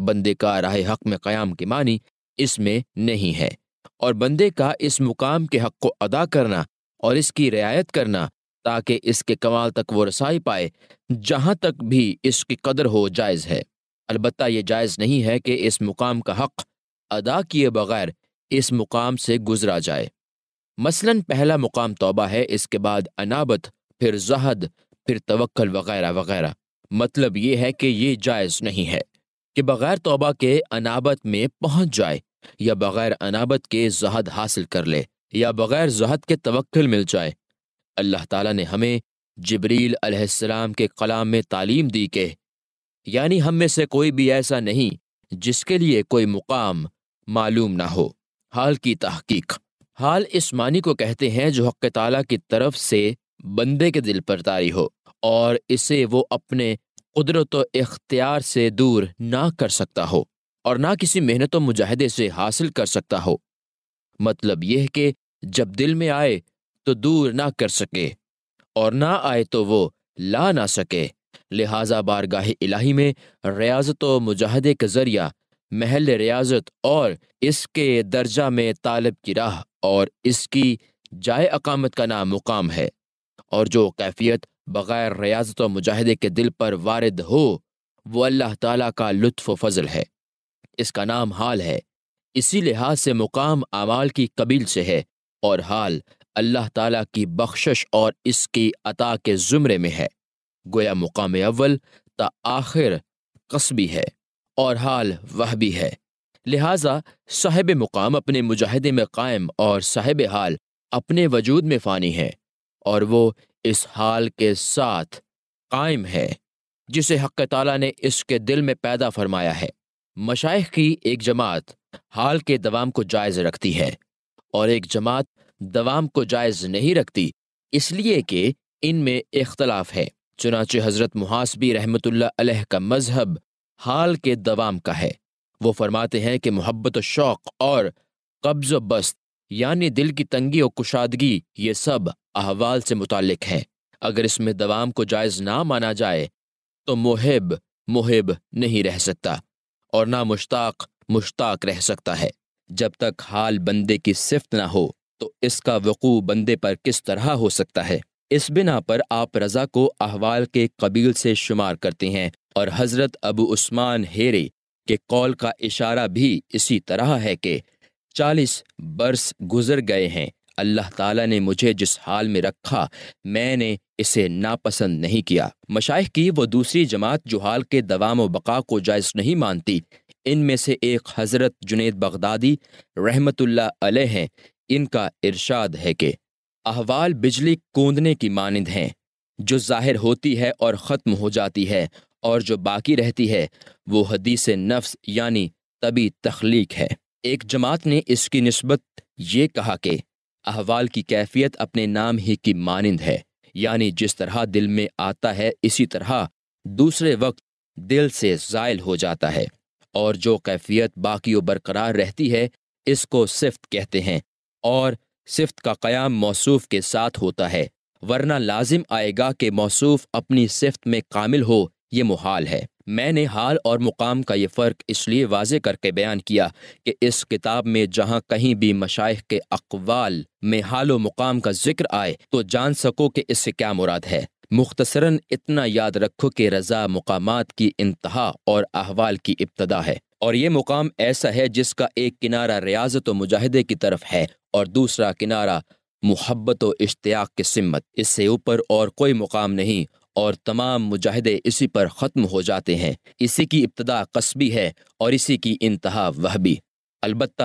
बंदे का राह हक में क़याम के मानी इसमें नहीं है और बंदे का इस मुकाम के हक को अदा करना और इसकी रियायत करना ताकि इसके कमाल तक वो रसाई पाए जहाँ तक भी इसकी कदर हो जायज़ है अलबत् यह जायज़ नहीं है कि इस मुकाम का हक अदा किए बगैर इस मुकाम से गुजरा जाए मसलन पहला मुकाम तोबा है इसके बाद अनाबत फिर जहद फिर तवक्ल वगैरह वगैरह मतलब ये है कि ये जायज़ नहीं है कि बग़ैर तोबा के अनाबत में पहुंच जाए या बग़ैर अनाबत के जहद हासिल कर ले या बग़ैर जहद के तवक्ल मिल जाए अल्लाह ताला ने हमें जबरील अलैहिस्सलाम के कलाम में तालीम दी के यानी हम में से कोई भी ऐसा नहीं जिसके लिए कोई मुकाम मालूम ना हो हाल की तहकीक हाल इस मानी को कहते हैं जो हक़ ताला की तरफ से बंदे के दिल पर तारी हो और इसे वो अपने कुदरत इख्तियार से दूर ना कर सकता हो और ना किसी मेहनत व मुजाहदे से हासिल कर सकता हो मतलब यह कि जब दिल में आए तो दूर ना कर सके और ना आए तो वो ला ना सके लिहाजा बारगाह इलाही में रियाजत व मुजाहदे के ज़रिया महल रियाजत और इसके दर्जा में तालब की राह और इसकी जाय अकामत का नाम मुकाम है और जो कैफियत बग़ैर रियाजत व मुजाहदे के दिल पर वारद हो वो अल्लाह ताला का लुत्फ़ फजल है इसका नाम हाल है इसी लिहाज से मुकाम आमाल की कबील से है और हाल अल्लाह ताला की बख्शिश और इसकी अता के ज़ुमरे में है गोया मुकाम अव्वल ता आखिर कस्बी है और हाल वह भी है लिहाजा साहिब मुकाम अपने मुजाहिदे में कायम और साहिब हाल अपने वजूद में फ़ानी है और वो इस हाल के साथ कायम है जिसे हक ताला ने इसके दिल में पैदा फरमाया है मशाइ की एक जमात हाल के दवाम को जायज रखती है और एक जमात दवाम को जायज नहीं रखती इसलिए कि इनमें इख्तलाफ है चुनाच हज़रत मुहासबी रहमतुल्लाह का मजहब हाल के दवाम का है वो फरमाते हैं कि मोहब्बत शौक़ और कब्ज़ बस्त यानी दिल की तंगी और कुशादगी ये सब अहवाल से मुतक है अगर इसमें दवाम को जायज़ ना माना जाए तो मुहिब मुहिब नहीं रह सकता और ना मुश्ताक मुश्ताक रह सकता है जब तक हाल बंदे की सिफत ना हो तो इसका वकू बंदे पर किस तरह हो सकता है इस बिना पर आप रजा को अहवाल के कबील से शुमार करते हैं और हज़रत अबू उस्मान हेरे के कौल का इशारा भी इसी तरह है कि चालीस बरस गुजर गए हैं अल्लाह ताला ने मुझे जिस हाल में रखा मैंने इसे नापसंद नहीं किया मशाइ की वो दूसरी जमात जो हाल के दवाम बका को जायज़ नहीं मानती इनमें से एक हज़रत जुनेद बगदादी रहमतुल्ला अलैह हैं इनका इरशाद है कि अहवाल बिजली कूदने की मानंद हैं जो जाहिर होती है और ख़त्म हो जाती है और जो बाकी रहती है वो हदीस नफ्स यानी तभी तख्लीक है एक जमात ने इसकी नस्बत ये कहा कि अहवाल की कैफियत अपने नाम ही की मानंद है यानी जिस तरह दिल में आता है इसी तरह दूसरे वक्त दिल से ज़ायल हो जाता है और जो कैफियत बाकी बरकरार रहती है इसको सिफ्त कहते हैं और सिफ्त का क़याम मौसूफ के साथ होता है वरना लाजिम आएगा कि मौसूफ अपनी सिफ्त में कामिल हो ये मुहाल है मैंने हाल और मुकाम का ये फ़र्क इसलिए वाज करके बयान किया कि इस किताब में जहाँ कहीं भी मशाइ के अकवाल में हाल व मुकाम का जिक्र आए तो जान सको कि इससे क्या मुराद है मुख्तसरन इतना याद रखो कि रजा मुकाम की इंतहा और अहवाल की इब्तदा है और ये मुकाम ऐसा है जिसका एक किनारा रियाजत व मुजाहदे की तरफ है और दूसरा किनारा मुहबत व इश्तियाक की सिमत इससे ऊपर और कोई मुकाम नहीं और तमाम मुजाहदे इसी पर ख़त्म हो जाते हैं इसी की इब्तदा कस्बी है और इसी की इंतहा वह भी अलबत्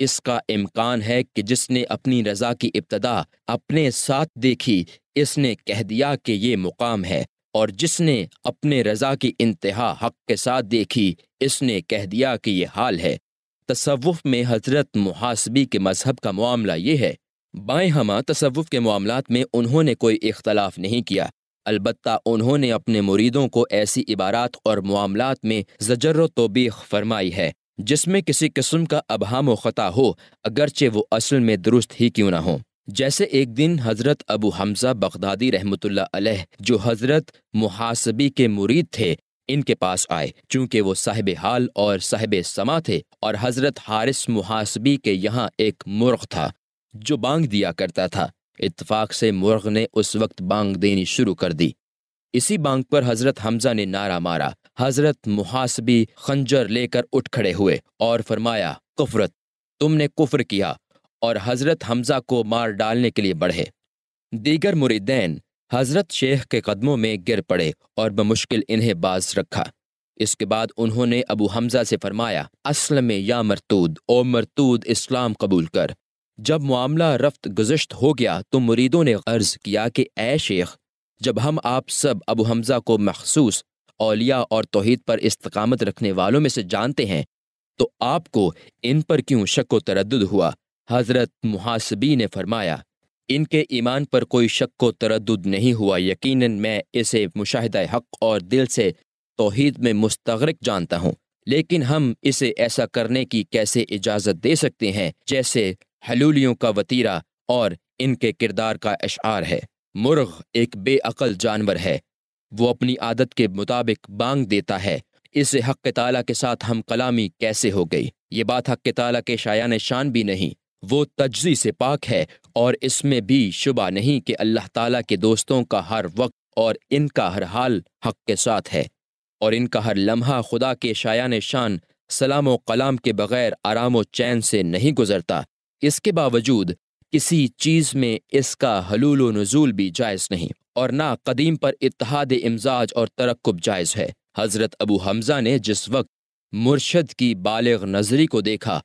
इसका इम्कान है कि जिसने अपनी रजा की इब्तदा अपने साथ देखी इसने कह दिया कि ये मुकाम है और जिसने अपने रजा की इंतहा हक के साथ देखी इसने कह दिया कि यह हाल है तसवुफ में हजरत मुहासबी के मजहब का मामला ये है बाएँ हमा तसवुफ के मामलों में उन्होंने कोई इख्तलाफ नहीं किया अलबत् उन्होंने अपने मुरीदों को ऐसी इबारात और मामलों में जजर तोबीख फरमाई है जिसमें किसी किस्म का अबहम व ख़ता हो अगरचे वो असल में दुरुस्त ही क्यों ना हो जैसे एक दिन हज़रत अबू हमज़ा बगदादी रहमतुल्ला जो हज़रत मुहासबी के मुरीद थे इनके पास आए चूंकि वो साहिब हाल और साहिब समा थे और हज़रत हारिस मुहासबी के यहाँ एक मुर्ग था जो बांग दिया करता था इतफ़ाक से मुर्ग ने उस वक्त बांग देनी शुरू कर दी इसी बांग पर हजरत हमजा ने नारा मारा हजरत मुहासबी खंजर लेकर उठ खड़े हुए और फरमाया कुफरत तुमने कुफर किया और हज़रत हमज़ा को मार डालने के लिए बढ़े दीगर मुरीदैन हज़रत शेख के कदमों में गिर पड़े और बमुश्किल इन्हें बाज रखा इसके बाद उन्होंने अबू हमज़ा से फरमाया असल में या मरतूद ओ मरतूद इस्लाम कबूल कर जब मामला रफ्त गुजश्त हो गया तो मुरीदों ने अर्ज़ किया कि ए शेख जब हम आप सब अबू हमज़ा को मखसूस अलिया और तोहद पर इस्तकामत रखने वालों में से जानते हैं तो आपको इन पर क्यों शक व तरद हुआ हजरत मुहासबी ने फरमाया इनके ईमान पर कोई शक को तरद नहीं हुआ यकीन मैं इसे मुशाह हक और दिल से तोहद में मुस्तरक जानता हूँ लेकिन हम इसे ऐसा करने की कैसे इजाज़त दे सकते हैं जैसे हलूलियों का वतीरा और इनके किरदार का अशार है मुर्ग एक बेअल जानवर है वो अपनी आदत के मुताबिक बांग देता है इसे हक ताला के साथ हम कलामी कैसे हो गई ये बात हक ताला के शायान शान भी नहीं वो तजी से पाक है और इसमें भी शुबा नहीं कि अल्लाह ताला के दोस्तों का हर वक्त और इनका हर हाल हक के साथ है और इनका हर लम्हा खुदा के शायान शान सलाम व कलाम के बगैर आराम व चैन से नहीं गुजरता इसके बावजूद किसी चीज़ में इसका हलूल नजूल भी जायज़ नहीं और ना कदीम पर इतहाद इमजाज और तरक्ब जायज़ है हज़रत अबू हमज़ा ने जिस वक्त मुर्शद की बालग नजरी को देखा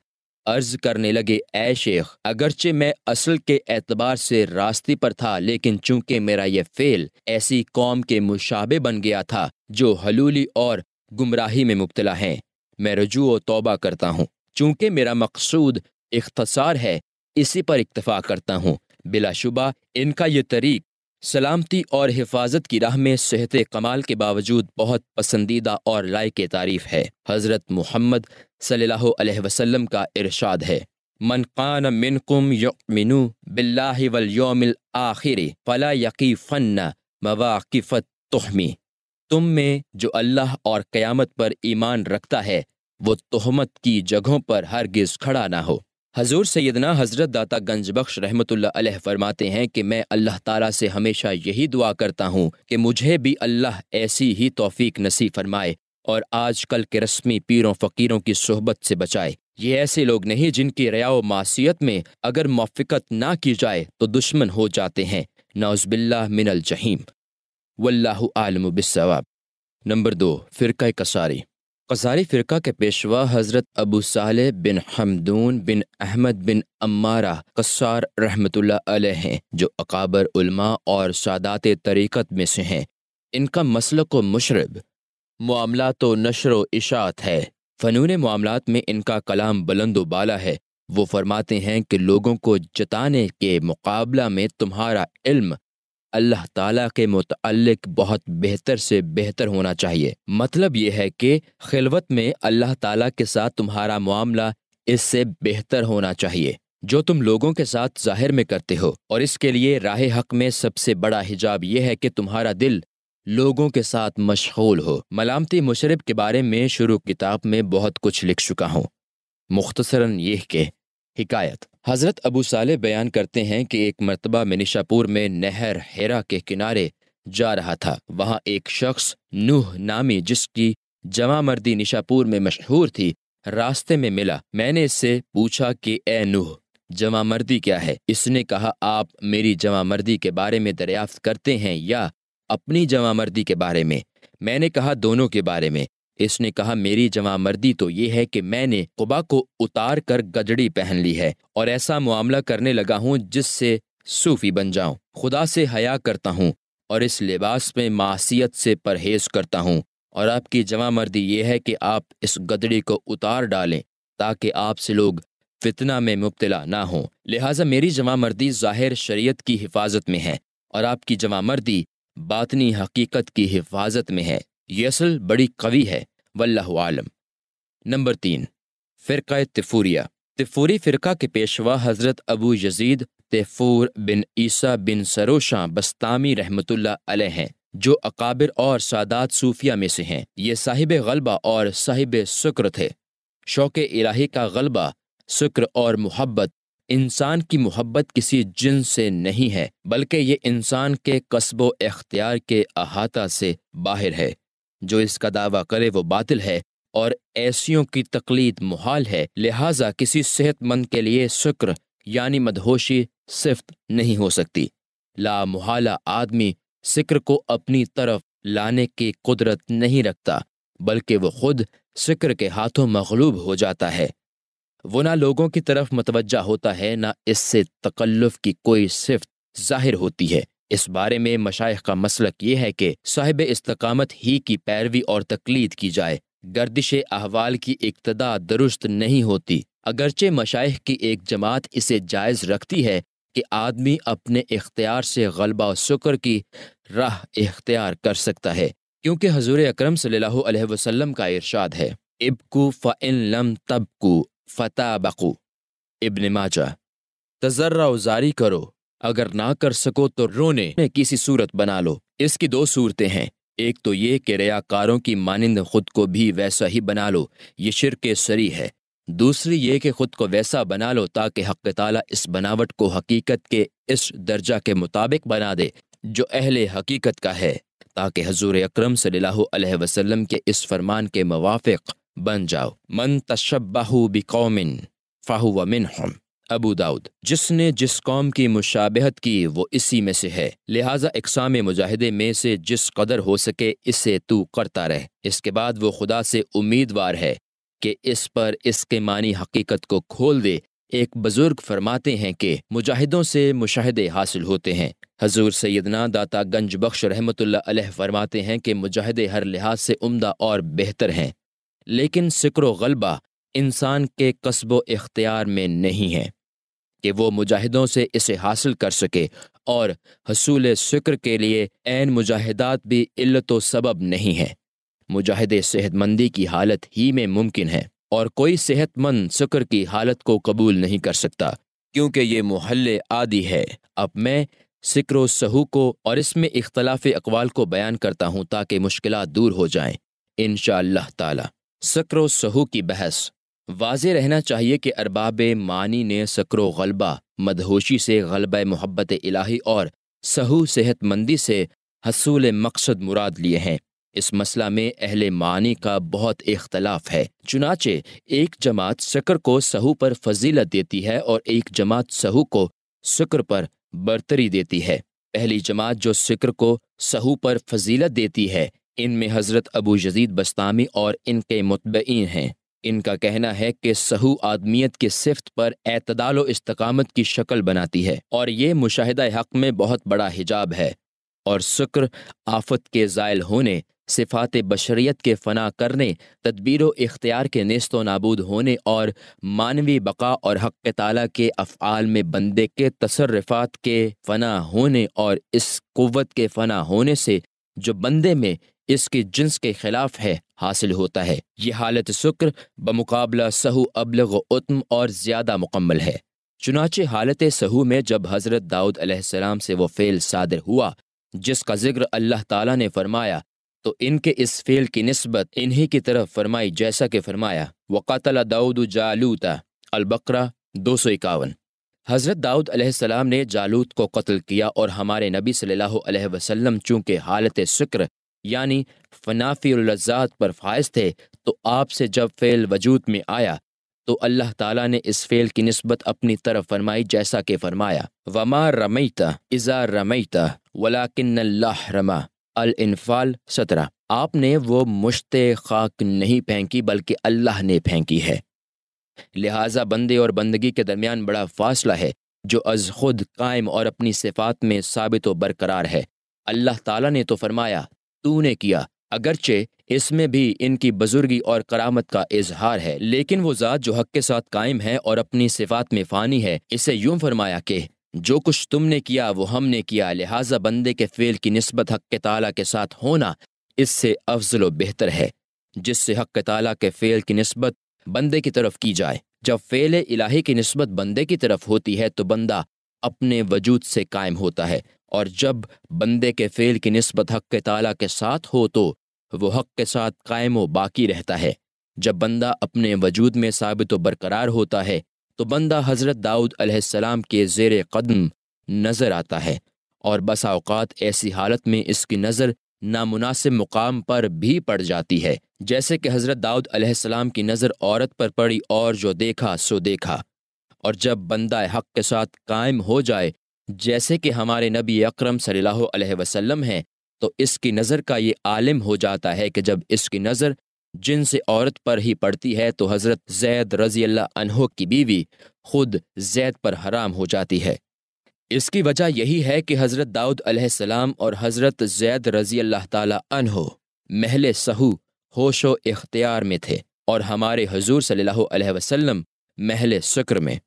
अर्ज करने लगे ऐ शेख अगरचे मैं असल के एतबार से रास्ते पर था लेकिन चूंकि मेरा यह फेल ऐसी कौम के मुशाबे बन गया था जो हलूली और गुमराही में मुबतला है मैं रजू व तोबा करता हूँ चूंकि मेरा मकसूद इख्तसार है इसी पर इक्तफा करता हूँ बिलाशुबा इनका ये तरीक सलामती और हिफाजत की राह में सेहत कमाल के बावजूद बहुत पसंदीदा और लायक तारीफ है हज़रत मोहम्मद सल्लल्लाहु वसल्लम का इरशाद है मन कान मिनकुम यमिनु बिल्लाहि वल आखिर फला यकी फन्ना मवाकिफ़त तहमी तुम में जो अल्लाह और क़यामत पर ईमान रखता है वो तहमत की जगहों पर हरगिज़ खड़ा ना हो हजूर सैदना हज़रत दाता गंज रहमत फरमाते हैं कि मैं अल्लाह ताला से हमेशा यही दुआ करता हूँ कि मुझे भी अल्लाह ऐसी ही तोफ़ीक नसीब फरमाए और आजकल के रस्मी पीरों फ़कीरों की सोहबत से बचाए ये ऐसे लोग नहीं जिनकी रयाव मासीत में अगर मौफ़िकत ना की जाए तो दुश्मन हो जाते हैं नाउजबिल्ला मिनल जहीम वल्लाम बिसवाब नंबर दो फ़िरका कसारी कसारी फ़िरका के पेशवा हज़रत अबू साल बिन हमदून बिन अहमद बिन अम्मारा कस्सार रहमतुल्ला हैं जो अकाबर उल्मा और सादात तरीक़त में से हैं इनका मसल को मुशरब मामला तो नशर इशात है फ़नून मामलात में इनका कलाम बुलंद बाला है वो फरमाते हैं कि लोगों को जताने के मुकाबला में तुम्हारा इल्म अल्लाह ताला के मुतलक बहुत बेहतर से बेहतर होना चाहिए मतलब यह है कि खिलवत में अल्लाह ताला के साथ तुम्हारा मामला इससे बेहतर होना चाहिए जो तुम लोगों के साथ जाहिर में करते हो और इसके लिए राह हक में सबसे बड़ा हिजाब यह है कि तुम्हारा दिल लोगों के साथ मशहूल हो मलामती मशरब के बारे में शुरू किताब में बहुत कुछ लिख चुका हूँ मुख्तसरा यह के हिकायत हज़रत अबू साले बयान करते हैं कि एक मरतबा मिनिशापुर में नहर हेरा के किनारे जा रहा था वहाँ एक शख्स नूह नामी जिसकी जमा मर्दी निशापुर में मशहूर थी रास्ते में मिला मैंने इससे पूछा कि ए नूह जमा मर्दी क्या है इसने कहा आप मेरी जमा मर्दी के बारे में दरियाफ्त करते हैं या अपनी जमा मर्दी के बारे में मैंने कहा दोनों के बारे में इसने कहा मेरी जमा मर्दी तो ये है कि मैंने कुबा को उतार कर गजड़ी पहन ली है और ऐसा मामला करने लगा हूँ जिससे सूफी बन जाऊँ खुदा से हया करता हूँ और इस लिबास में मासीत से परहेज करता हूँ और आपकी जमा मर्दी ये है कि आप इस गदड़ी को उतार डालें ताकि आपसे लोग फितना में मुबतला ना हों लिहाजा मेरी जमा मर्दी ज़ाहिर शरीयत की हिफाजत में है और आपकी जमा मर्दी बातनी हकीकत की हिफाजत में है ये असल बड़ी कवि है वल्लाह आलम नंबर तीन फ़िरका तिफूरिया तिफूरी फ़िरका के पेशवा हज़रत अबू यजीद तेफूर बिन ईसा बिन सरोशा बस्तामी रहमत अल हैं जो अकाबिर और सादात सूफिया में से हैं ये साहिब गलबा और साहिब शक्र थे शौक इलाही का गलबा शक्र और मोहब्बत इंसान की मोहब्बत किसी जिन से नहीं है बल्कि ये इंसान के कस्बो अख्तियार के अहाता से बाहर है जो इसका दावा करे वो बातिल है और ऐसियों की तकलीद मुहाल है लिहाजा किसी सेहतमंद के लिए शुक्र यानी मदहोशी सिफ्त नहीं हो सकती मुहाला आदमी सिक्र को अपनी तरफ लाने की कुदरत नहीं रखता बल्कि वो खुद सिक्र के हाथों मगलूब हो जाता है वो ना लोगों की तरफ मतवजा होता है ना इससे तकल्लुफ़ की कोई सिफ्त जाहिर होती है इस बारे में मशाइ का मसलक ये है कि साहिब इस्तकामत ही की पैरवी और तकलीद की जाए गर्दिश अहवाल की इब्तदा दुरुस्त नहीं होती अगरचे मशाइ की एक जमात इसे जायज़ रखती है कि आदमी अपने इख्तियार से गलबा शुक्र की राह इख्तियार कर सकता है क्योंकि हजूर अक्रम सल्हसम का इरशाद है इबकू फ़ाइन लम तबकू फ़ताबकू इबन माजा तजर्रा उजारी करो अगर ना कर सको तो रोने में किसी सूरत बना लो इसकी दो सूरतें हैं एक तो ये कि रयाकारों की मानंद खुद को भी वैसा ही बना लो ये शिरक सरी है दूसरी ये कि खुद को वैसा बना लो ताकि हक तला इस बनावट को हकीकत के इस दर्जा के मुताबिक बना दे जो अहल हकीकत का है ताकि हजूर अक्रम वसल्लम के इस फरमान के मुाफ़ बन जाओ मन तशबाह बिकौमिन फ़ाहु मिन हम अबू दाऊद जिसने जिस कौम की मुशाबहत की वो इसी में से है लिहाजा इकसाम मुजाहिदे में से जिस कदर हो सके इसे तू करता रह इसके बाद वो खुदा से उम्मीदवार है कि इस पर इसके मानी हकीकत को खोल दे एक बुजुर्ग फरमाते हैं कि मुजाहिदों से मुशाहदे हासिल होते हैं हजूर सैदना दाता गंज बख्श रहमत फरमाते हैं कि मुजाहिदे हर लिहाज से उमदा और बेहतर हैं लेकिन सिक्र गलबा इंसान के कस्बो इख्तियार में नहीं है कि वो मुजाहिदों से इसे हासिल कर सके और हसूल शिक्र के लिए एन मुजाहिदात भी इल्लत सबब नहीं है मुजाहिद सेहतमंदी की हालत ही में मुमकिन है और कोई सेहतमंद शिक्र की हालत को कबूल नहीं कर सकता क्योंकि ये महल आदि है अब मैं सिक्र सहू को और इसमें इख्तलाफ अकवाल को बयान करता हूँ ताकि मुश्किल दूर हो जाएँ इन ताला सक्र सहू की बहस वाज रहना चाहिए कि अरबाब मानी ने सकरो गलबा मदहोशी से गलब मोहब्बत इलाही और सहू सेहतमंदी से हसूल मकसद मुराद लिए हैं इस मसला में अहल मानी का बहुत इख्तलाफ है चुनाचे एक जमात शक्र को सहू पर फजीलत देती है और एक जमात सहू को शक्र पर बरतरी देती है पहली जमात जो शक्र को सहू पर फजीलत देती है इनमें हज़रत अबू जजीद बस्तामी और इनके मुतबइन हैं इनका कहना है कि सहू आदमियत की सिफत पर अतदाल इस्तकामत की शक्ल बनाती है और ये मुशाहदा हक में बहुत बड़ा हिजाब है और शुक्र आफत के ज़ायल होने सिफात बशरीत के फना करने तदबीर इख्तियार के नस्त नाबूद होने और मानवी बका और हक ताला के अफ़ाल में बंदे के तसरफ़ात के फना होने और इस कुत के फना होने से जो बंदे में इसकी जिन्स के ख़िलाफ़ है हासिल होता है ये हालत शुक्र बमुकाबला सहू अबलग उत्म और ज़्यादा मुकम्मल है चुनाचे हालत सहू में जब हज़रत दाऊद अलैहिस्सलाम से वो फ़ेल सादर हुआ जिसका जिक्र अल्लाह ताला ने फरमाया तो इनके इस फेल की नस्बत इन्हीं की तरफ फरमाई जैसा कि फरमाया वक़ातला दाऊद जालूता अलबकरा दो सौ इक्यावन हज़रत दाऊद अलैहिस्सलाम ने जालूत को कत्ल किया और हमारे नबी सल्लल्लाहु अलैहि वसल्लम चूँकि हालत शिक्र यानी फनाफी लज्जात पर फायज थे तो आपसे जब फ़ेल वजूद में आया तो अल्लाह ताला ने इस फ़ेल की नस्बत अपनी तरफ फरमाई जैसा कि फरमाया वमा रमैता इज़ा रमैता वलाकिन रमा अल इनफाल सतरा आपने वो मुश्त खाक नहीं फेंकी बल्कि अल्लाह ने फेंकी है लिहाजा बंदे और बंदगी के दरमियान बड़ा फासला है जो अज खुद कायम और अपनी सिफात में साबित व बरकरार है अल्लाह ताला ने तो फरमाया तूने किया अगरचे इसमें भी इनकी बुजुर्गी और करामत का इजहार है लेकिन वो ज़ात जो हक के साथ कायम है और अपनी सिफात में फ़ानी है इसे यूं फरमाया कि जो कुछ तुमने किया वो हमने किया लिहाजा बंदे के फेल की नस्बत हक के ताला के साथ होना इससे अफजल व बेहतर है जिससे हक ताला के फेल की नस्बत बंदे की तरफ की जाए जब फेल इलाही की नस्बत बंदे की तरफ होती है तो बंदा अपने वजूद से कायम होता है और जब बंदे के फेल की नस्बत हक के ताला के साथ हो तो वो हक के साथ कायम व बाकी रहता है जब बंदा अपने वजूद में साबित व बरकरार होता है तो बंदा हज़रत दाऊद अलैहिस्सलाम के जेर कदम नज़र आता है और बसा अवकात ऐसी हालत में इसकी नज़र नामुनासिब मुकाम पर भी पड़ जाती है जैसे कि हज़रत दाऊद अलैहिस्सलाम की नज़र औरत पर पड़ी और जो देखा सो देखा और जब बंदा हक के साथ कायम हो जाए जैसे कि हमारे नबी अक्रम सल्लल्लाहु अलैहि वसल्लम हैं तो इसकी नज़र का ये आलिम हो जाता है कि जब इसकी नज़र जिनसे औरत पर ही पड़ती है तो हज़रत जैद रजी अल्लाह अनहो की बीवी खुद जैद पर हराम हो जाती है इसकी वजह यही है कि हज़रत दाऊद अलैहिस्सलाम और हज़रत जैद रजी अल्लाह तहो महल सहू होशो इख्तियार में थे और हमारे हजूर सल्लल्लाहु वसम महल शक्र में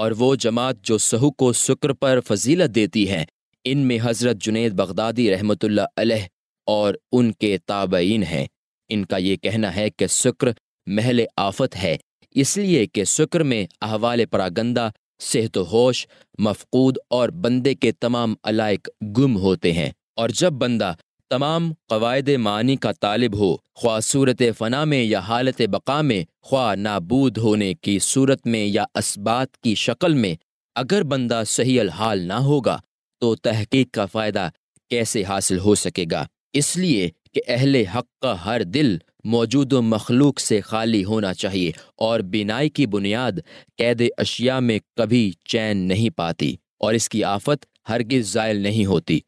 और वो जमात जो सहू को शुक्र पर फजीलत देती है इनमें हज़रत जुनेद बगदादी रहमतुल्ला अलह और उनके ताबईन हैं इनका ये कहना है कि शुक्र महल आफत है इसलिए कि शुक्र में अहवाल परागंदा सेहत होश मफकूद और बंदे के तमाम अलाइक गुम होते हैं और जब बंदा तमाम कवायद मानी का तालिब हो ख्वा सूरत फ़ना में या हालत बका में ख्वा नाबूद होने की सूरत में या इसबात की शक्ल में अगर बंदा सही अलहाल ना होगा तो तहकीक का फ़ायदा कैसे हासिल हो सकेगा इसलिए कि अहल हक का हर दिल मौजूद मखलूक से खाली होना चाहिए और बिनाई की बुनियाद कैद अशिया में कभी चैन नहीं पाती और इसकी आफत हरगिज ज़ायल नहीं होती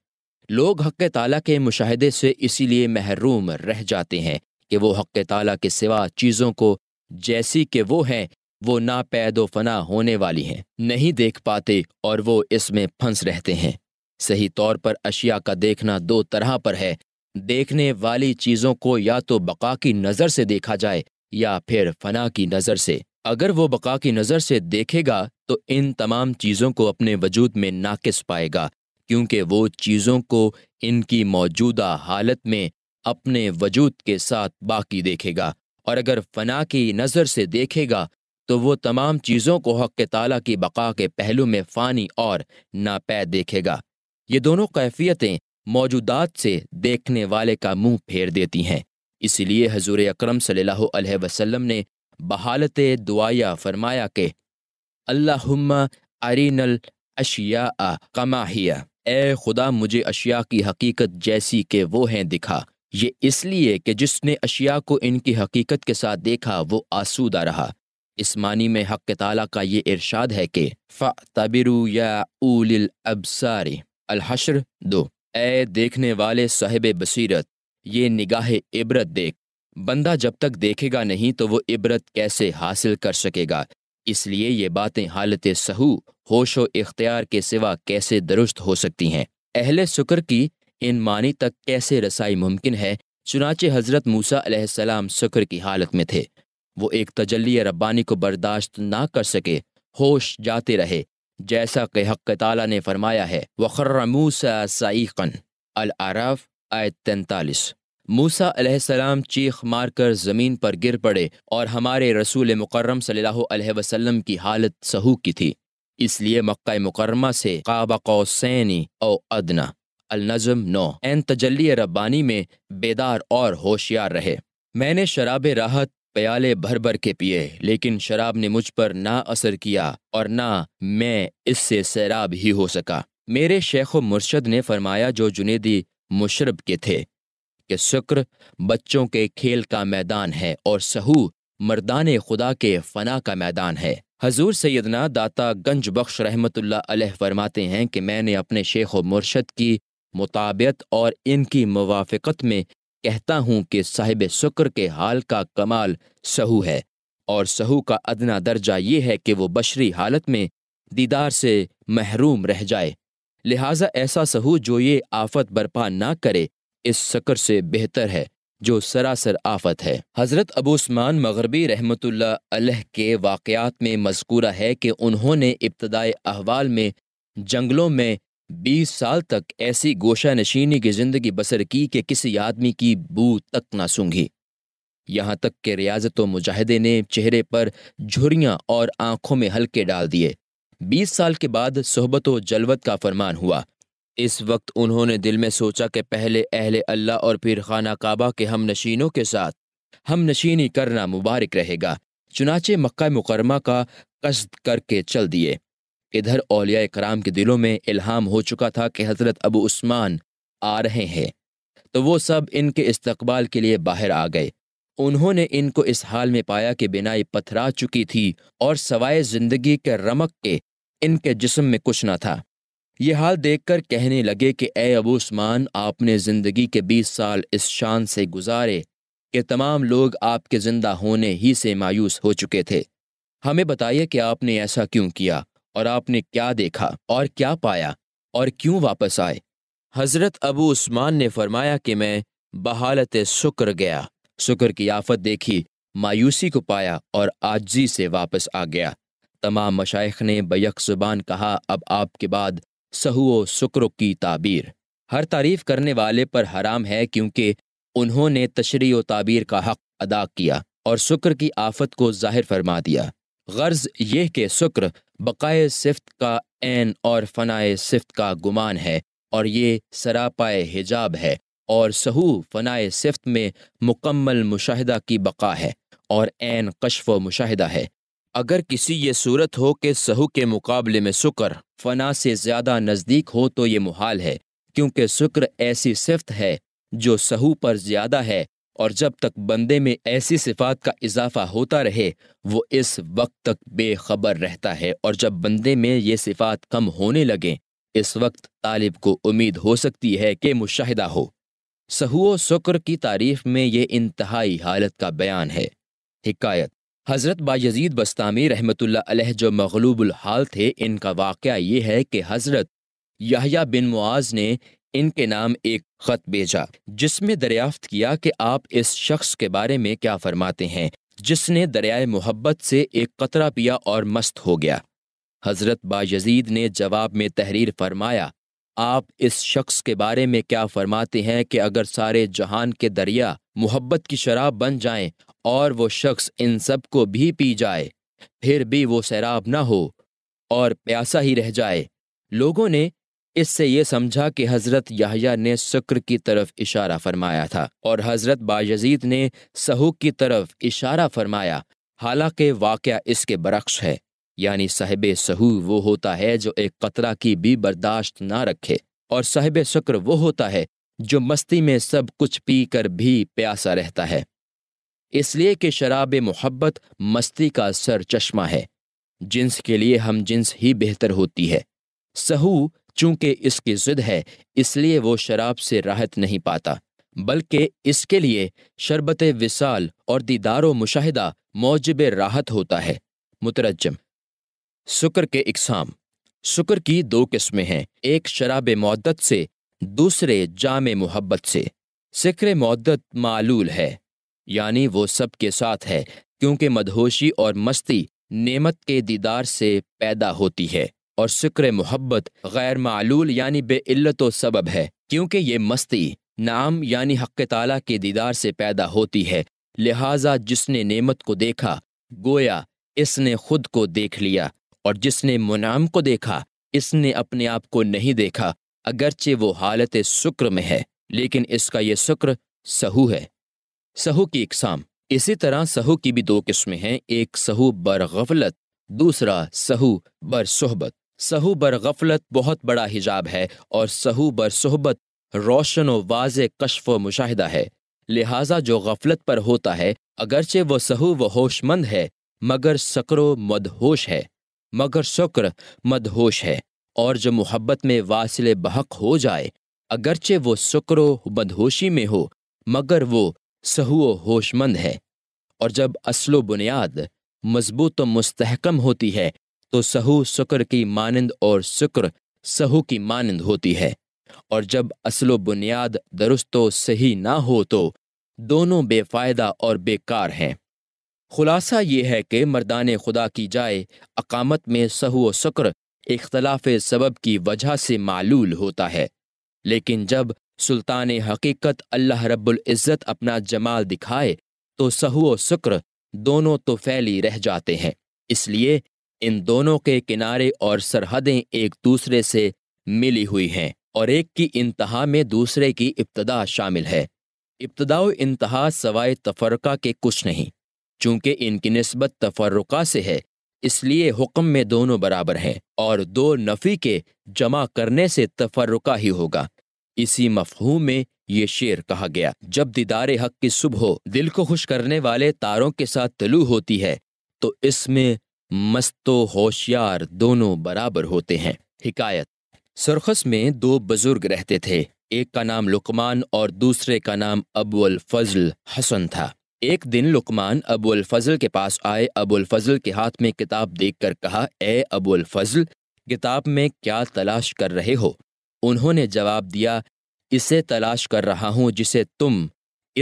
लोग हक़ ताला के मुशाहदे से इसीलिए महरूम रह जाते हैं कि वो हक़ ताला के सिवा चीज़ों को जैसी कि वो हैं वो नापैदो फना होने वाली हैं नहीं देख पाते और वो इसमें फंस रहते हैं सही तौर पर अशिया का देखना दो तरह पर है देखने वाली चीज़ों को या तो बका की नज़र से देखा जाए या फिर फना की नज़र से अगर वो बका की नज़र से देखेगा तो इन तमाम चीज़ों को अपने वजूद में नाकिस पाएगा क्योंकि वो चीज़ों को इनकी मौजूदा हालत में अपने वजूद के साथ बाकी देखेगा और अगर फना की नज़र से देखेगा तो वो तमाम चीज़ों को हक ताला की बका के पहलू में फ़ानी और नापैद देखेगा ये दोनों कैफियतें मौजूदात से देखने वाले का मुंह फेर देती हैं इसलिए हजूर अक्रम सल्लल्लाहु अलैहि वसल्लम ने बहालत दुआया फरमाया के अल्लाहुम्मा अरिनल अशिया कमाहिया ए खुदा मुझे अशिया की हकीकत जैसी के वो हैं दिखा ये इसलिए कि जिसने अशिया को इनकी हकीकत के साथ देखा वो आसूदा रहा इस मानी में हक ताला का ये इरशाद है कि फ़ातबिरु या उल अबसारी अलहशर दो ए देखने वाले साहेब बसीरत ये निगाह इबरत देख बंदा जब तक देखेगा नहीं तो वो इबरत कैसे हासिल कर सकेगा इसलिए ये बातें हालत सहू होश व इख्तियार के सिवा कैसे दुरुस्त हो सकती हैं अहल शुक्र की इन मानी तक कैसे रसाई मुमकिन है चुनाचे हज़रत मूसा अलैहिस्सलाम शुक्र की हालत में थे वो एक तजल्ली रब्बानी को बर्दाश्त ना कर सके होश जाते रहे जैसा कि हक ताला ने फरमाया है वखर मूसा सईकन अल आराफ आय तैंतालीस मूसा अलैहिस्सलाम चीख मारकर ज़मीन पर गिर पड़े और हमारे रसूल मुकर्रम सल्लल्लाहु अलैहि वसल्लम की हालत सहू की थी इसलिए मक्का मुकर्रमा से काबा कौसैनी और अदना अलनज़म नौ एन तजल्ली रब्बानी में बेदार और होशियार रहे मैंने शराब राहत प्याले भर भर के पिए लेकिन शराब ने मुझ पर ना असर किया और ना मैं इससे सैराब ही हो सका मेरे शेख व मुर्शद ने फरमाया जो जुनेदी मुशरब के थे कि शुक्र बच्चों के खेल का मैदान है और सहू मर्दान खुदा के फना का मैदान है हजूर सैदना दाता गंज बख्श रहमतुल्ला फरमाते हैं कि मैंने अपने शेख व मुर्शद की मुताबियत और इनकी मुवाफ़त में कहता हूँ कि साहिब शुक्र के हाल का कमाल सहू है और सहू का अदना दर्जा ये है कि वो बशरी हालत में दीदार से महरूम रह जाए लिहाजा ऐसा सहू जो ये आफत बर्पा ना करे इस शकर से बेहतर है जो सरासर आफत है हज़रत अबूस्मान मगरबी रहमत अलह के वाक़ात में मजकूरा है कि उन्होंने इब्तदाई अहवाल में जंगलों में बीस साल तक ऐसी गोशा नशीनी की ज़िंदगी बसर की कि किसी आदमी की बू तक ना सूंघी यहाँ तक कि रियाजत मुजाहिदे ने चेहरे पर झुरियाँ और आँखों में हल्के डाल दिए बीस साल के बाद सोहबत जलवत का फरमान हुआ इस वक्त उन्होंने दिल में सोचा कि पहले अहले अल्लाह और फिर खाना काबा के हम नशीनों के साथ हम नशीनी करना मुबारक रहेगा चुनाचे मक् मुकरमा का कस्द करके चल दिए इधर अलिया कराम के दिलों में इल्हाम हो चुका था कि हज़रत अबू उस्मान आ रहे हैं तो वो सब इनके इस्तकबाल के लिए बाहर आ गए उन्होंने इनको इस हाल में पाया कि बिनाई पथरा चुकी थी और सवाए ज़िंदगी के रमक के इनके जिस्म में कुछ न था ये हाल देखकर कहने लगे कि ए अबू उस्मान आपने ज़िंदगी के बीस साल इस शान से गुजारे कि तमाम लोग आपके ज़िंदा होने ही से मायूस हो चुके थे हमें बताइए कि आपने ऐसा क्यों किया और आपने क्या देखा और क्या पाया और क्यों वापस आए हज़रत अबू उस्मान ने फरमाया कि मैं बहालत शुक्र गया शुक्र की आफत देखी मायूसी को पाया और आजी से वापस आ गया तमाम मशाइ ने बैक ज़ुबान कहा अब आपके बाद सहूओ शुक्र की ताबीर हर तारीफ करने वाले पर हराम है क्योंकि उन्होंने तशरी व ताबीर का हक अदा किया और शुक्र की आफत को जाहिर फरमा दिया गर्ज यह कि शुक्र बकाए सिफ्त का एन और फ़नाए सिफ्त का गुमान है और ये सरापाए हिजाब है और सहू फ़नाए सिफ्त में मुकम्मल मुशाहिदा की बका है और एन कशफ व मुशाहिदा है अगर किसी ये सूरत हो कि सहू के मुकाबले में शुक्र फना से ज़्यादा नज़दीक हो तो ये मुहाल है क्योंकि शुक्र ऐसी सिफत है जो सहू पर ज़्यादा है और जब तक बंदे में ऐसी सिफात का इजाफा होता रहे वो इस वक्त तक बेखबर रहता है और जब बंदे में ये सिफात कम होने लगें इस वक्त तालिब को उम्मीद हो सकती है कि मुशाहिदा हो सहू शुक्र की तारीफ में ये इंतहाई हालत का बयान है हिकायत हज़रत बायजीद बस्तामी रहमत जो मगलूबुल हाल थे इनका वाक़ ये है कि हज़रत याहिया बिन मुआज ने इनके नाम एक ख़त भेजा जिसमें दरियाफ्त किया कि आप इस शख्स के बारे में क्या फरमाते हैं जिसने दरियाए मोहब्बत से एक कतरा पिया और मस्त हो गया हज़रत बायजीद ने जवाब में तहरीर फरमाया आप इस शख्स के बारे में क्या फरमाते हैं कि अगर सारे जहान के दरिया मोहब्बत की शराब बन जाएं और वो शख्स इन सब को भी पी जाए फिर भी वो सैराब ना हो और प्यासा ही रह जाए लोगों ने इससे ये समझा कि हज़रत याहिया ने शुक्र की तरफ इशारा फरमाया था और हज़रत बायजीद ने सहूक की तरफ इशारा फरमाया हालांकि वाक़ इसके बरक्स है यानी साहिब सहू वो होता है जो एक कतरा की भी बर्दाश्त ना रखे और साहिब शुक्र वो होता है जो मस्ती में सब कुछ पी कर भी प्यासा रहता है इसलिए कि शराब मोहब्बत मस्ती का सर चश्मा है जिन्स के लिए हम जिन्स ही बेहतर होती है सहू चूंकि इसकी जिद है इसलिए वो शराब से राहत नहीं पाता बल्कि इसके लिए शरबत विसाल और दीदार मुशाहिदा मौजब राहत होता है मुतरजम शुक्र के इकसाम शुक्र की दो किस्में हैं एक शराब मदत से दूसरे जाम मोहब्बत से सिक्र मदत मालूल है यानी वो सबके साथ है क्योंकि मदहोशी और मस्ती नेमत के दीदार से पैदा होती है और शिक्र मोहब्बत गैर मालूल यानी बेइल्लत सबब है क्योंकि ये मस्ती नाम यानी हक तला के दीदार से पैदा होती है लिहाजा जिसने नेमत को देखा गोया इसने खुद को देख लिया और जिसने मुनाम को देखा इसने अपने आप को नहीं देखा अगरचे वो हालत शुक्र में है लेकिन इसका ये शुक्र सहू है सहू की इकसाम इसी तरह सहू की भी दो किस्में हैं एक सहू बर गफलत दूसरा सहू बर सोहबत सहू बर गफलत बहुत बड़ा हिजाब है और सहू बर सोहबत रोशन व वाज कशफ व मुशाहिदा है लिहाजा जो गफलत पर होता है अगरचे वह सहू व होशमंद है मगर सकरो मदहोश है मगर शक्र मदहोश है और जो मोहब्बत में वासिल बहक हो जाए अगरचे वो सुक्रो मदहोशी में हो मगर वो सहुओ होशमंद है और जब असलो बुनियाद मजबूत मुस्तहकम होती है तो सहु शुक्र की मानंद और शुक्र सहू की मानंद होती है और जब असलो बुनियाद दुरुस्त सही ना हो तो दोनों बेफायदा और बेकार हैं खुलासा ये है कि मर्दान खुदा की जाए अकामत में सहु शुक्र इख्तलाफ सबब की वजह से मालूल होता है लेकिन जब सुल्तान हकीकत अल्लाह इज्जत अपना जमाल दिखाए तो सहु शुक्र दोनों तो फैली रह जाते हैं इसलिए इन दोनों के किनारे और सरहदें एक दूसरे से मिली हुई हैं और एक की इंतहा में दूसरे की इब्तदा शामिल है इब्तदा इंतहा सवाए तफरका के कुछ नहीं चूंकि इनकी नस्बत तफरका से है इसलिए हुक्म में दोनों बराबर हैं और दो नफ़ी के जमा करने से तफरका ही होगा इसी मफहूम में ये शेर कहा गया जब दीदार हक की सुबह दिल को खुश करने वाले तारों के साथ तलु होती है तो इसमें मस्तो होशियार दोनों बराबर होते हैं हिकायत सरखस में दो बुजुर्ग रहते थे एक का नाम लुकमान और दूसरे का नाम अबुल फजल हसन था एक दिन लुकमान अबुल फजल के पास आए अबुल फजल के हाथ में किताब देखकर कहा ए अबुल फजल किताब में क्या तलाश कर रहे हो उन्होंने जवाब दिया इसे तलाश कर रहा हूं जिसे तुम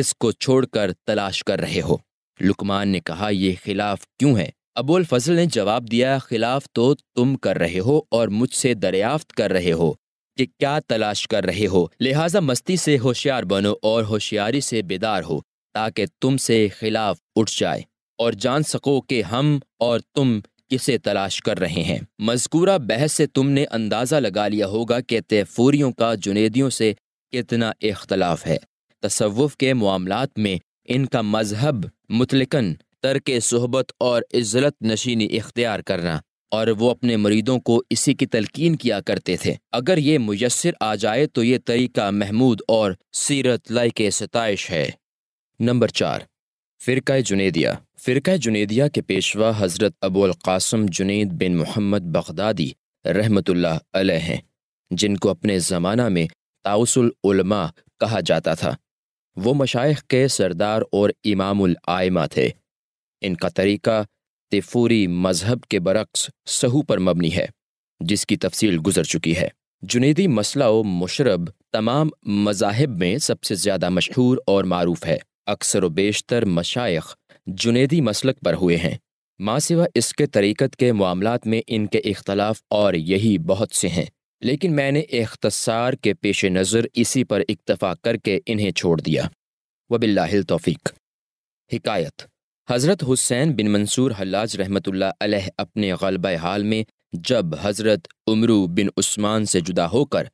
इसको छोड़कर तलाश कर रहे हो लुकमान ने कहा यह खिलाफ क्यों है अबुल फजल ने जवाब दिया खिलाफ तो तुम कर रहे हो और मुझसे दरियाफ्त कर रहे हो कि क्या तलाश कर रहे हो लिहाजा मस्ती से होशियार बनो और होशियारी से बेदार हो ताकि तुमसे खिलाफ उठ जाए और जान सको कि हम और तुम किसे तलाश कर रहे हैं मजकूरा बहस से तुमने अंदाज़ा लगा लिया होगा कि तयफूरियों का जुनेदियों से कितना इख्तलाफ है तसवुफ़ के मामलात में इनका मजहब मुतलकन तरक सहबत और इज्जत नशीनी इख्तियार करना और वो अपने मरीदों को इसी की तलकीन किया करते थे अगर ये मुयसर आ जाए तो ये तरीका महमूद और सीरत लय के सतश है नंबर चार फ़िरका जुनेदिया फ़िरका जुनेदिया के पेशवा हज़रत अबुल कासम जुनेद बिन मोहम्मद बगदादी रहमतुल्ल हैं जिनको अपने ज़माना में ताउसुल कहा जाता था वो मशाइ के सरदार और इमामुल आयमा थे इनका तरीका तिफूरी मजहब के बरक्स सहू पर मबनी है जिसकी तफसील गुजर चुकी है जुनेदी मसला व मशरब तमाम मजाहब में सबसे ज़्यादा मशहूर और मरूफ है अक्सर व बेशतर मशाइ जुनेदी मसलक पर हुए हैं माँ सिवा इसके तरीक़त के मामलों में इनके इख्तलाफ और यही बहुत से हैं लेकिन मैंने अख्तसार के पेश नज़र इसी पर इक्तफ़ा करके इन्हें छोड़ दिया वबिल्लाहिल तौफीक हिकायत हज़रत हुसैन बिन मंसूर हल्लाज रहमतुल्लाह अलैह अपने गलबा हाल में जब हज़रत उमरू बिन उस्मान से जुदा होकर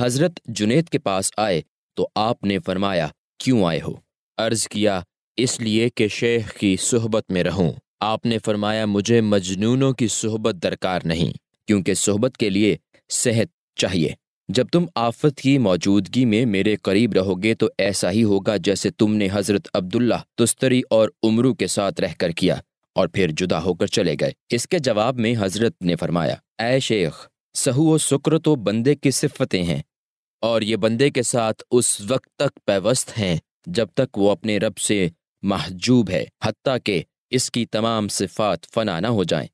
हज़रत जुनेद के पास आए तो आपने फरमाया क्यों आए हो अर्ज़ किया इसलिए कि शेख की सहबत में रहूं आपने फरमाया मुझे मजनूनों की सहबत दरकार नहीं क्योंकि सहबत के लिए सेहत चाहिए जब तुम आफत की मौजूदगी में मेरे करीब रहोगे तो ऐसा ही होगा जैसे तुमने हज़रत अब्दुल्ला तुस्तरी और उमरू के साथ रहकर किया और फिर जुदा होकर चले गए इसके जवाब में हज़रत ने फरमाया ए शेख सहू व शुक्र तो बंदे की सिफतें हैं और ये बंदे के साथ उस वक्त तक पैवस्त हैं जब तक वो अपने रब से महजूब है हती के इसकी तमाम सिफात फना ना हो जाएं।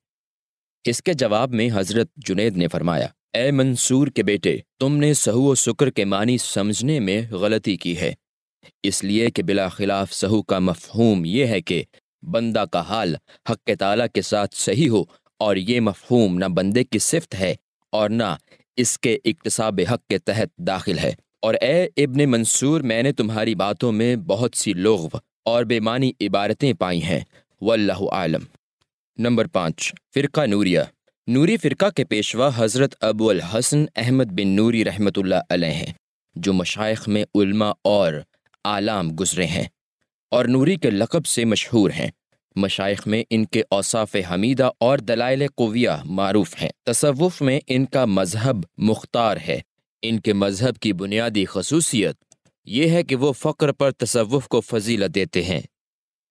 इसके जवाब में हज़रत जुनेद ने फरमाया ए मंसूर के बेटे तुमने सहू शुक्र के मानी समझने में गलती की है इसलिए कि बिला खिलाफ सहू का मफहूम यह है कि बंदा का हाल हक ताला के साथ सही हो और ये मफहूम ना बंदे की सिफत है और ना इसके इकतसाब हक के तहत दाखिल है और ए इब्ने मंसूर मैंने तुम्हारी बातों में बहुत सी लोग और बेमानी इबारतें पाई हैं वल्लाह आलम नंबर पाँच फ़िरका नूरिया नूरी फ़िरका के पेशवा हज़रत अबुल हसन अहमद बिन नूरी रहमत हैं जो मशाइ में उल्मा और आलाम गुजरे हैं और नूरी के लकब से मशहूर हैं मशाइ में इनके औसाफ हमीदा और दलाइल कोविया मरूफ हैं तसवुफ़ में इनका मजहब मुख्तार है इनके मजहब की बुनियादी खसूसियत ये है कि वो फ़क्र पर तसवुफ़ को फजीला देते हैं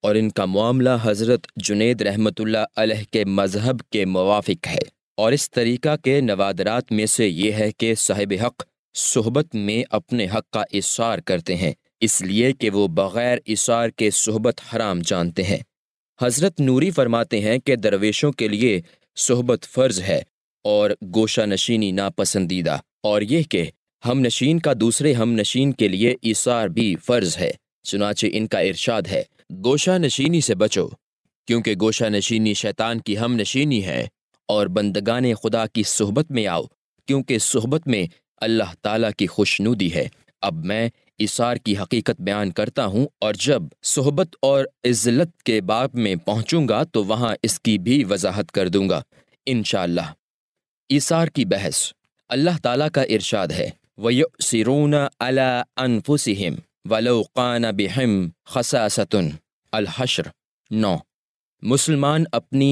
और इनका मामला हज़रत जुनेद रहमतुल्ला के मज़हब के मुवाफिक है और इस तरीक़ा के नवादरात में से ये है कि साहिब हक़ सहबत में अपने हक़ का इशार करते हैं इसलिए कि वो बग़ैर इसार के सहबत हराम जानते हैं हज़रत नूरी फरमाते हैं कि दरवेशों के लिए सहबत फ़र्ज है और गोशा नशीनी नापसंदीदा और यह कि हम नशीन का दूसरे हम नशीन के लिए इसार भी फ़र्ज़ है चुनाचे इनका इरशाद है गोशा नशीनी से बचो क्योंकि गोशा नशीनी शैतान की हम नशीनी है और बंदगाने खुदा की सहबत में आओ क्योंकि सहबत में अल्लाह ताला की खुशनुदी है अब मैं इसार की हकीकत बयान करता हूँ और जब सोहबत और इज्जत के बाब में पहुँचूँगा तो वहाँ इसकी भी वजाहत कर दूँगा इन इसार की बहस अल्लाह ताला का इरशाद है वयुसरून वलोकान बहम खसासतन अलहशर नौ मुसलमान अपनी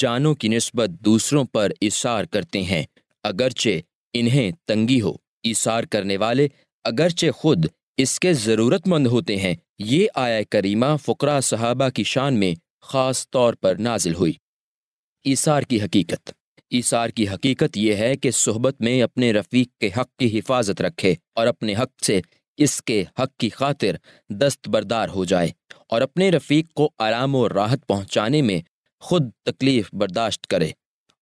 जानों की नस्बत दूसरों पर इशार करते हैं अगरचे इन्हें तंगी हो इशार करने वाले अगरचे खुद इसके ज़रूरतमंद होते हैं ये आया करीमा फ़करा साहबा की शान में ख़ास तौर पर नाजिल हुई इसार की हकीकत ईसार की हकीकत यह है कि सोहबत में अपने रफीक के हक की हिफाजत रखे और अपने हक से इसके हक की खातिर दस्तबरदार हो जाए और अपने रफीक को आराम और राहत पहुंचाने में खुद तकलीफ बर्दाश्त करे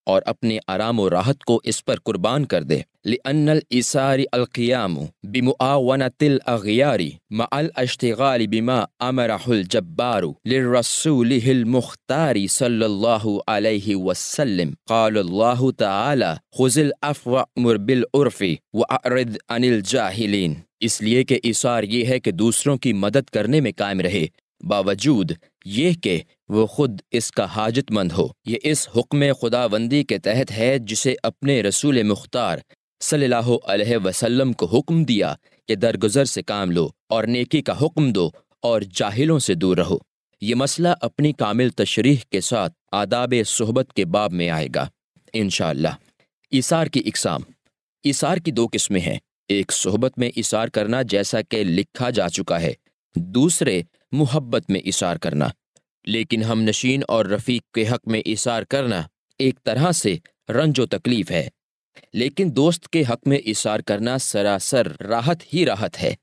और अपने आराम और राहत को इस पर कुर्बान कर दे लिअनल इसारी अलक़ियाम बिमुआवनतिल अगियारी मअल अश्तगाल बिमा अमरहुल जब्बारु लिररसूलिहिल मुख्तारी सल्लल्लाहु अलैहि वसल्लम क़ाल अल्लाह तआला खुजिल अफ़वा अमर बिल उर्फ़ी व अरिद अनिल जाहिलीन इसलिए कि इसार ये है कि दूसरों की मदद करने में कायम रहे बावजूद ये के वो खुद इसका हाजतमंद हो ये इस हुक्म खुदाबंदी के तहत है जिसे अपने रसूल मुख्तार सल्लल्लाहु वसल्लम को हुक्म दिया कि दरगुजर से काम लो और नेकी का हुक्म दो और जाहिलों से दूर रहो ये मसला अपनी कामिल तशरीह के साथ आदाब सहबत के बाब में आएगा इन शार की इकसाम इसार की दो किस्में हैं एक सहबत में इशार करना जैसा कि लिखा जा चुका है दूसरे मुहब्बत में इशार करना लेकिन हम नशीन और रफीक के हक में इशार करना एक तरह से रंजो तकलीफ है लेकिन दोस्त के हक में इशार करना सरासर राहत ही राहत है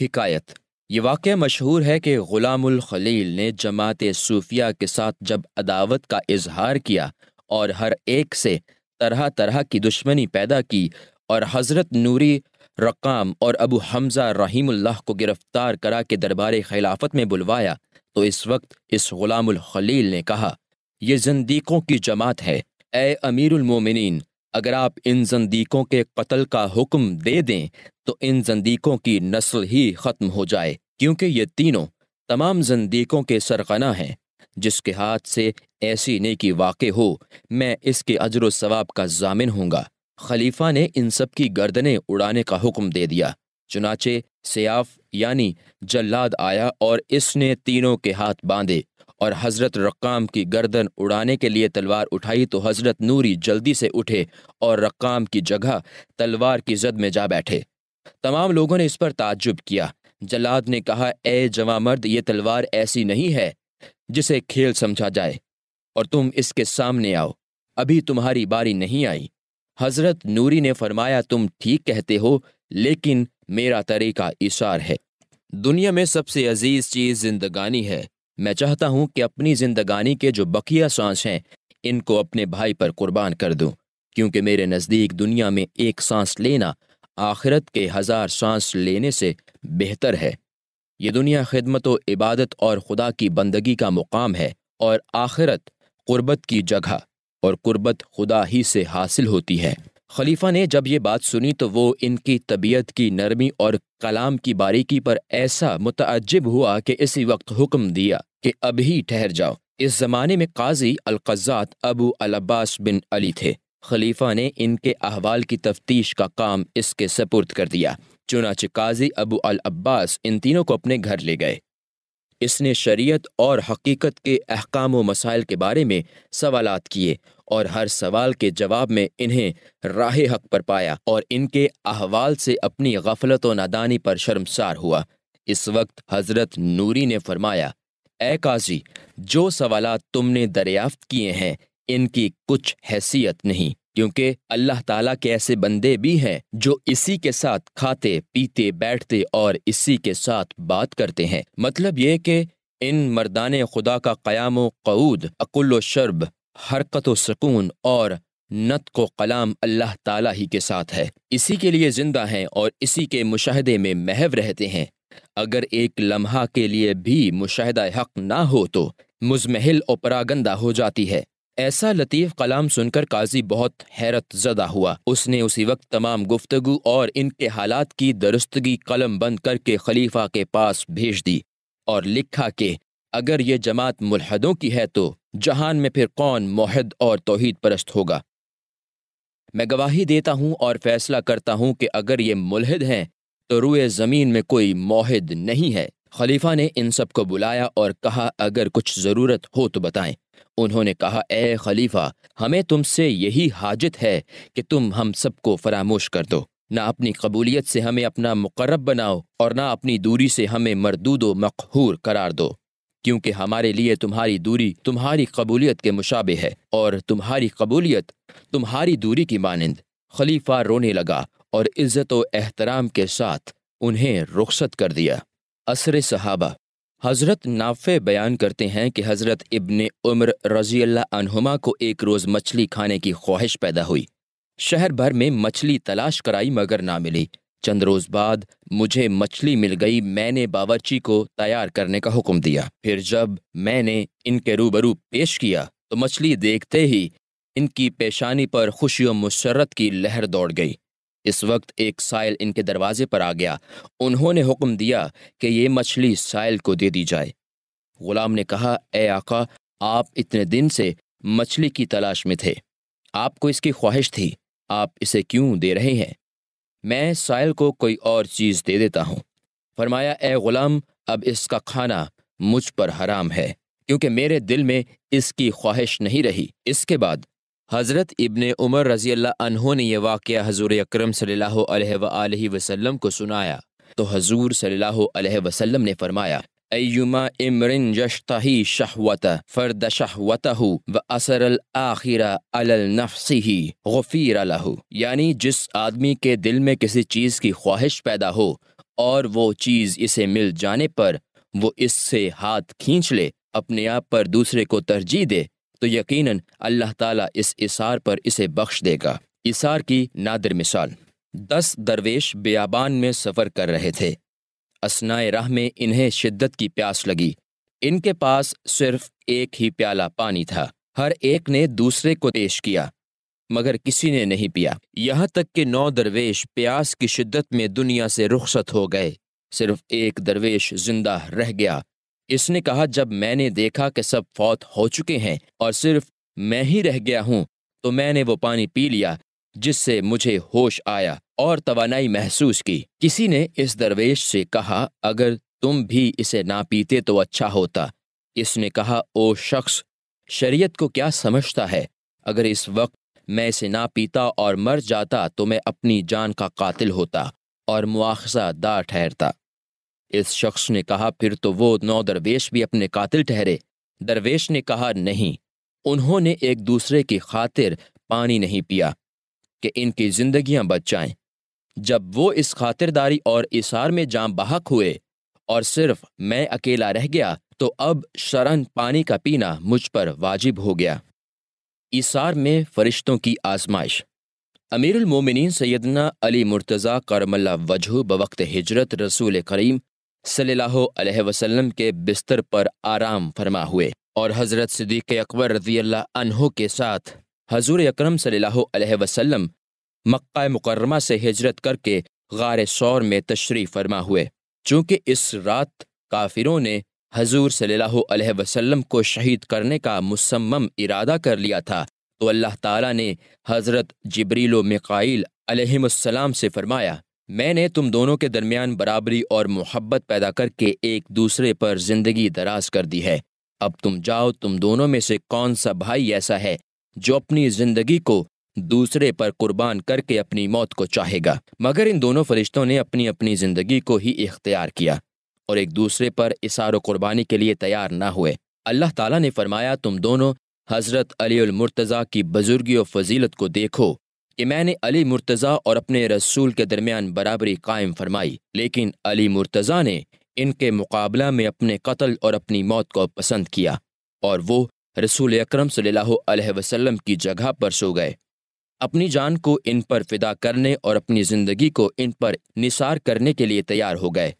हिकायत ये वाक़ मशहूर है कि ग़ुलामुल खलील ने जमात सूफिया के साथ जब अदावत का इजहार किया और हर एक से तरह तरह की दुश्मनी पैदा की और हज़रत नूरी रकाम और अबू हमज़ा रहीम को गिरफ़्तार करा के दरबार खिलाफत में बुलवाया तो इस वक्त इस गुलामुल खलील ने कहा यह जंदीकों की जमात है ए अमीरमिन अगर आप इन जंदीकों के कत्ल का हुक्म दे दें तो इन जंदीकों की नस्ल ही ख़त्म हो जाए क्योंकि ये तीनों तमाम जंदीकों के सरगना हैं जिसके हाथ से ऐसी नेकी वाक़ हो मैं इसके अजर सवाब का जामिन होंगे खलीफा ने इन सब की गर्दनें उड़ाने का हुक्म दे दिया चुनाचे सयाफ यानी जल्लाद आया और इसने तीनों के हाथ बांधे और हज़रत रक्काम की गर्दन उड़ाने के लिए तलवार उठाई तो हज़रत नूरी जल्दी से उठे और रक्काम की जगह तलवार की जद में जा बैठे तमाम लोगों ने इस पर ताज्जुब किया जलाद ने कहा ए जवा मर्द ये तलवार ऐसी नहीं है जिसे खेल समझा जाए और तुम इसके सामने आओ अभी तुम्हारी बारी नहीं आई हजरत नूरी ने फरमाया तुम ठीक कहते हो लेकिन मेरा तरीका इशार है दुनिया में सबसे अजीज चीज जिंदगानी है मैं चाहता हूं कि अपनी जिंदगानी के जो बकिया सांस हैं इनको अपने भाई पर कुर्बान कर दूं क्योंकि मेरे नज़दीक दुनिया में एक सांस लेना आखिरत के हज़ार सांस लेने से बेहतर है ये दुनिया खिदमत इबादत और खुदा की बंदगी का मुकाम है और आखिरत कुर्बत की जगह और कुर्बत खुदा ही से हासिल होती है खलीफा ने जब ये बात सुनी तो वो इनकी तबीयत की नरमी और कलाम की बारीकी पर ऐसा मुतजब हुआ कि इसी वक्त हुक्म दिया कि अभी ठहर जाओ इस जमाने में काजी अलकज़ात अबू अलब्बास बिन अली थे खलीफा ने इनके अहवाल की तफ्तीश का काम इसके सपुर्द कर दिया चुनाच काजी अबू अल अब्बास इन तीनों को अपने घर ले गए इसने शरीयत और हकीकत के अहकाम व मसाइल के बारे में सवालात किए और हर सवाल के जवाब में इन्हें राह हक पर पाया और इनके अहवाल से अपनी गफलत व नादानी पर शर्मसार हुआ इस वक्त हजरत नूरी ने फरमाया ए काजी जो सवाल तुमने दरियाफ्त किए हैं इनकी कुछ हैसियत नहीं क्योंकि अल्लाह ताला के ऐसे बंदे भी हैं जो इसी के साथ खाते पीते बैठते और इसी के साथ बात करते हैं मतलब ये कि इन मर्दान खुदा का क्याम कऊद अकुल्लो शर्ब हरकत सुकून और नत को कलाम अल्लाह ताला ही के साथ है इसी के लिए जिंदा हैं और इसी के मुशाहदे में महव रहते हैं अगर एक लम्हा के लिए भी मुशाहदा हक ना हो तो मुजमहल और परागंदा हो जाती है ऐसा लतीफ़ कलाम सुनकर काजी बहुत हैरत ज़दा हुआ उसने उसी वक्त तमाम गुफ्तगु और इनके हालात की दरुस्तगी कलम बंद करके खलीफा के पास भेज दी और लिखा के अगर ये जमात मुलहदों की है तो जहान में फिर कौन मोहद और तोहद परस्त होगा मैं गवाही देता हूँ और फैसला करता हूँ कि अगर ये मुलहद हैं तो रुए ज़मीन में कोई मोहद नहीं है खलीफा ने इन सब को बुलाया और कहा अगर कुछ ज़रूरत हो तो बताएं उन्होंने कहा ए खलीफा हमें तुमसे यही हाजत है कि तुम हम सबको फरामोश कर दो ना अपनी कबूलियत से हमें अपना मुकरब बनाओ और ना अपनी दूरी से हमें मरदूद मकहूर करार दो क्योंकि हमारे लिए तुम्हारी दूरी तुम्हारी कबूलियत के मुशाबे है और तुम्हारी कबूलियत तुम्हारी दूरी की मानंद खलीफा रोने लगा और इज़्ज़त व एहतराम के साथ उन्हें रुखसत कर दिया असर सहाबा हज़रत नाफ़े बयान करते हैं कि हज़रत इबन उम्र रजी अल्लाहुमा को एक रोज़ मछली खाने की ख्वाहिश पैदा हुई शहर भर में मछली तलाश कराई मगर ना मिली चंद रोज बाद मुझे मछली मिल गई मैंने बावर्ची को तैयार करने का हुक्म दिया फिर जब मैंने इनके रूबरू पेश किया तो मछली देखते ही इनकी पेशानी पर खुशी और मुसरत की लहर दौड़ गई इस वक्त एक साइल इनके दरवाजे पर आ गया उन्होंने हुक्म दिया कि ये मछली साइल को दे दी जाए गुलाम ने कहा ए आका आप इतने दिन से मछली की तलाश में थे आपको इसकी ख्वाहिश थी आप इसे क्यों दे रहे हैं मैं साइल को कोई और चीज़ दे देता हूँ फरमाया ए गुलाम अब इसका खाना मुझ पर हराम है क्योंकि मेरे दिल में इसकी ख्वाहिश नहीं रही इसके बाद हज़रत इबन उमर रज़ी अल्लाह ने यह वाक़ हजूर अक्रम सल्ला वसम को सुनाया तो हजूर सल्ला वसम ने फरमाया अयुमा इमरिन यशतही शहवत फ़र्द शहवत व असरल आखिरा अलल नफसी गफ़ीर लहू यानी जिस आदमी के दिल में किसी चीज़ की ख्वाहिश पैदा हो और वो चीज़ इसे मिल जाने पर वो इससे हाथ खींच ले अपने आप पर दूसरे को तरजीह दे तो यकीन अल्लाह ताला इस इसार पर इसे बख्श देगा इसार की नादिर मिसाल दस दरवेश बियाबान में सफ़र कर रहे थे असनाए राह में इन्हें शिद्दत की प्यास लगी इनके पास सिर्फ एक ही प्याला पानी था हर एक ने दूसरे को पेश किया मगर किसी ने नहीं पिया यहाँ तक कि नौ दरवेश प्यास की शिद्दत में दुनिया से रुखसत हो गए सिर्फ एक दरवेश जिंदा रह गया इसने कहा जब मैंने देखा कि सब फौत हो चुके हैं और सिर्फ मैं ही रह गया हूँ तो मैंने वो पानी पी लिया जिससे मुझे होश आया और तवानाई महसूस की किसी ने इस दरवेश से कहा अगर तुम भी इसे ना पीते तो अच्छा होता इसने कहा ओ शख्स शरीयत को क्या समझता है अगर इस वक्त मैं इसे ना पीता और मर जाता तो मैं अपनी जान का कातिल होता और मुआखजा दार ठहरता इस शख्स ने कहा फिर तो वो नौ दरवेश भी अपने कातिल ठहरे दरवेश ने कहा नहीं उन्होंने एक दूसरे की खातिर पानी नहीं पिया कि इनकी जिंदगियां बच जाएं जब वो इस खातिरदारी और इशार में जाम बहक हुए और सिर्फ मैं अकेला रह गया तो अब शरण पानी का पीना मुझ पर वाजिब हो गया इसार में फरिश्तों की आजमाइश अमीरुल मोमिनीन सैदना अली मुर्तज़ा करमल्ला वजह बवक्त हिजरत रसूल करीम सल्लल्लाहु अलैहि वसल्लम के बिस्तर पर आराम फरमा हुए और हज़रत सिद्दीक़ अकबर रजी अल्लाह के साथ हजूर अक्रम सल्लल्लाहु वसलम मक्का मुकरमा से हिजरत करके गार शौर में तशरी फरमा हुए चूँकि इस रात काफिरों ने हजूर सल अलैहि को शहीद करने का मुसम्म इरादा कर लिया था तो अल्लाह ताला ने हज़रत जबरीलो मिकाइल अलैहिस्सलाम से फरमाया मैंने तुम दोनों के दरमियान बराबरी और मोहब्बत पैदा करके एक दूसरे पर जिंदगी दराज कर दी है अब तुम जाओ तुम दोनों में से कौन सा भाई ऐसा है जो अपनी जिंदगी को दूसरे पर कुर्बान करके अपनी मौत को चाहेगा मगर इन दोनों फरिश्तों ने अपनी अपनी ज़िंदगी को ही इख्तियार किया और एक दूसरे पर इसार कुर्बानी के लिए तैयार ना हुए अल्लाह ताला ने फरमाया तुम दोनों हज़रत अली मुर्तज़ा की बुजुर्गी और फजीलत को देखो कि मैंने अली मुर्तज़ा और अपने रसूल के दरमियान बराबरी कायम फरमाई लेकिन अली मुर्तज़ा ने इनके मुकाबला में अपने कत्ल और अपनी मौत को पसंद किया और वो रसूल अक्रम सल्लल्लाहु अलैहि की जगह पर सो गए अपनी जान को इन पर फिदा करने और अपनी ज़िंदगी को इन पर निसार करने के लिए तैयार हो गए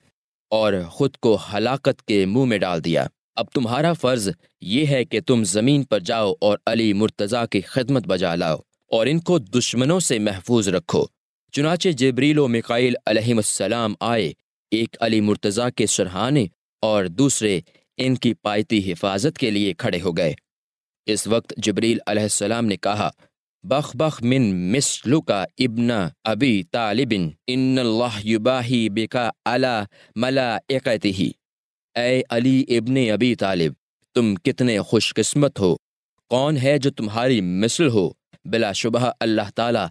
और ख़ुद को हलाकत के मुंह में डाल दिया अब तुम्हारा फ़र्ज़ ये है कि तुम ज़मीन पर जाओ और अली मुर्तज़ा की खिदमत बजा लाओ और इनको दुश्मनों से महफूज रखो चुनाचे जबरीलो मिकाइल अलहसलाम आए एक अली मुर्तज़ा के सरहाने और दूसरे इनकी पायती हिफाजत के लिए खड़े हो गए इस वक्त जबरील अलैहिस्सलाम ने कहा बख मिन मिसलुका इब्न अबी तालिबिन इन्नबाही बिका अला मला एकती ए अली इब्न अबी तालिब तुम कितने खुशकस्मत हो कौन है जो तुम्हारी मिसल हो बिलाशुबह अल्लाह ताला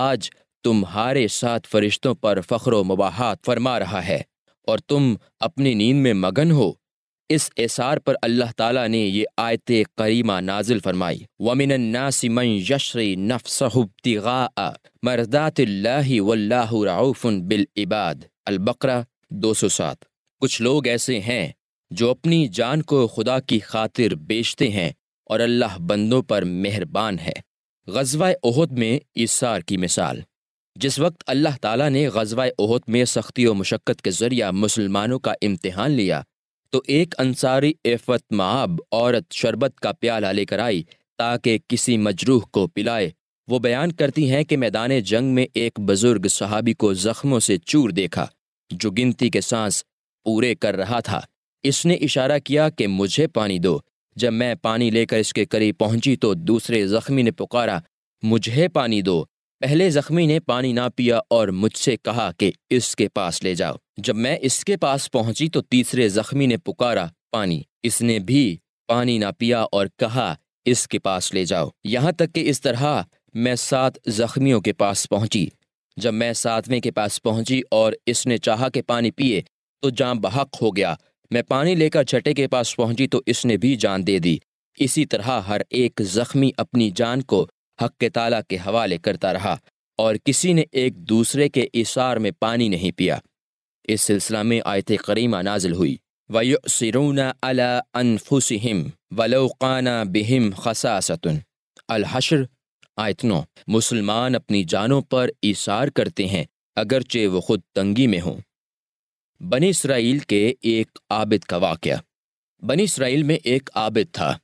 आज तुम्हारे साथ फरिश्तों पर फ़ख्र मबाहत फरमा रहा है और तुम अपनी नींद में मगन हो इस एसार पर अल्लाह ताला ने ये आयत करीमा नाजिल फरमाई वमिन नासिमन यशरी नफसहुब्तिगा मरदात वल्लाफ़ुन बिल इबाद अलबकर दो सौ सात कुछ लोग ऐसे हैं जो अपनी जान को खुदा की खातिर बेचते हैं और अल्लाह बंदों पर मेहरबान है गजवा ओहद में इसार की मिसाल जिस वक्त अल्लाह ताला ने गजवा ओहद में सख्ती व मशक्क़त के ज़रिया मुसलमानों का इम्तहान लिया तो एक अंसारी एफत माब औरत शरबत का प्याला लेकर आई ताकि किसी मजरूह को पिलाए वो बयान करती हैं कि मैदान जंग में एक बुजुर्ग सहाबी को जख्मों से चूर देखा जो गिनती के सांस पूरे कर रहा था इसने इशारा किया कि मुझे पानी दो जब मैं पानी लेकर इसके करीब पहुंची तो दूसरे जख्मी ने पुकारा मुझे पानी दो पहले जख्मी ने पानी ना पिया और मुझसे कहा कि इसके पास ले जाओ जब मैं इसके पास पहुंची तो तीसरे जख्मी ने पुकारा पानी इसने भी पानी ना पिया और कहा इसके पास ले जाओ यहाँ तक कि इस तरह मैं सात जख्मियों के पास पहुंची जब मैं सातवें के पास पहुंची और इसने चाहा कि पानी पिए तो जान बहक हो गया मैं पानी लेकर छठे के पास पहुंची तो इसने भी जान दे दी इसी तरह हर एक जख्मी अपनी जान को हक ताला के हवाले करता रहा और किसी ने एक दूसरे के इशार में पानी नहीं पिया इस सिलसिला में आयत करीमा नाजिल हुई वयुसरून अला अनफुसहिम वलोकाना बिहिम खसासतन अलहशर आयत नौ मुसलमान अपनी जानों पर इशार करते हैं अगरचे वो खुद तंगी में हों बनी इसराइल के एक आबिद का वाक़ बनी इसराइल में एक आबिद था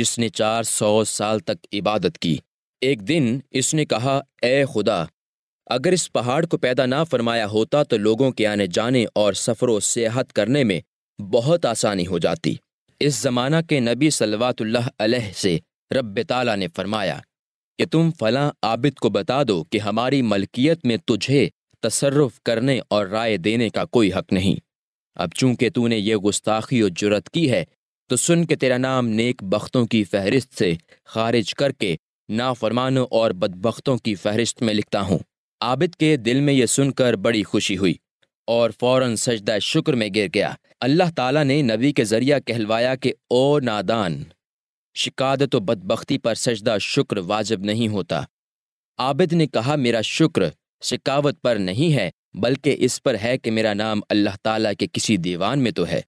जिसने चार सौ साल तक इबादत की एक दिन इसने कहा ए खुदा अगर इस पहाड़ को पैदा ना फरमाया होता तो लोगों के आने जाने और सफ़रों सेहत करने में बहुत आसानी हो जाती इस ज़माना के नबी अलैह से रब ताला ने फरमाया कि तुम फलां आबिद को बता दो कि हमारी मलकियत में तुझे तसरफ करने और राय देने का कोई हक नहीं अब चूंकि तूने ये गुस्ताखी और जुरत की है तो सुन के तेरा नाम नेक बख्तों की फहरिस्त से खारिज करके नाफरमानों और बदबख्तों की फहरिस्त में लिखता हूँ आबिद के दिल में यह सुनकर बड़ी खुशी हुई और फौरन सजदा शुक्र में गिर गया अल्लाह ताला ने नबी के जरिया कहलवाया कि ओ नादान शिकादत तो बदबख्ती पर सजदा शुक्र वाजिब नहीं होता आबिद ने कहा मेरा शुक्र शिकावत पर नहीं है बल्कि इस पर है कि मेरा नाम अल्लाह ताला के किसी दीवान में तो है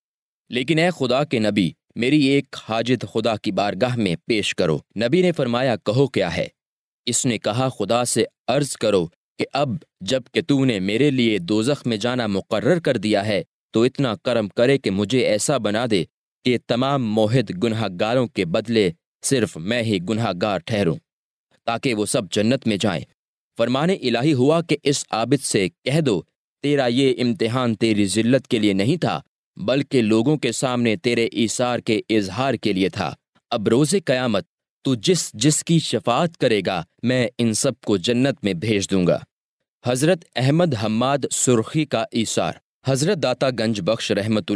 लेकिन ए खुदा के नबी मेरी एक हाजिद खुदा की बारगाह में पेश करो नबी ने फरमाया कहो क्या है इसने कहा खुदा से अर्ज करो कि अब जब कि तूने मेरे लिए दोजख में जाना मुकर्र कर दिया है तो इतना करम करे कि मुझे ऐसा बना दे कि तमाम मोहित गुनहगारों के बदले सिर्फ मैं ही गुनहगार ठहरूँ ताकि वो सब जन्नत में जाएं फरमाने इलाही हुआ कि इस आबिद से कह दो तेरा ये इम्तिहान तेरी जिल्लत के लिए नहीं था बल्कि लोगों के सामने तेरे ईसार के इजहार के लिए था अब रोज़ क़यामत तू जिस जिसकी शफात करेगा मैं इन सब को जन्नत में भेज दूंगा हज़रत अहमद हम्माद सुर्खी का ईसार हज़रत दाता गंज बख्श रहमत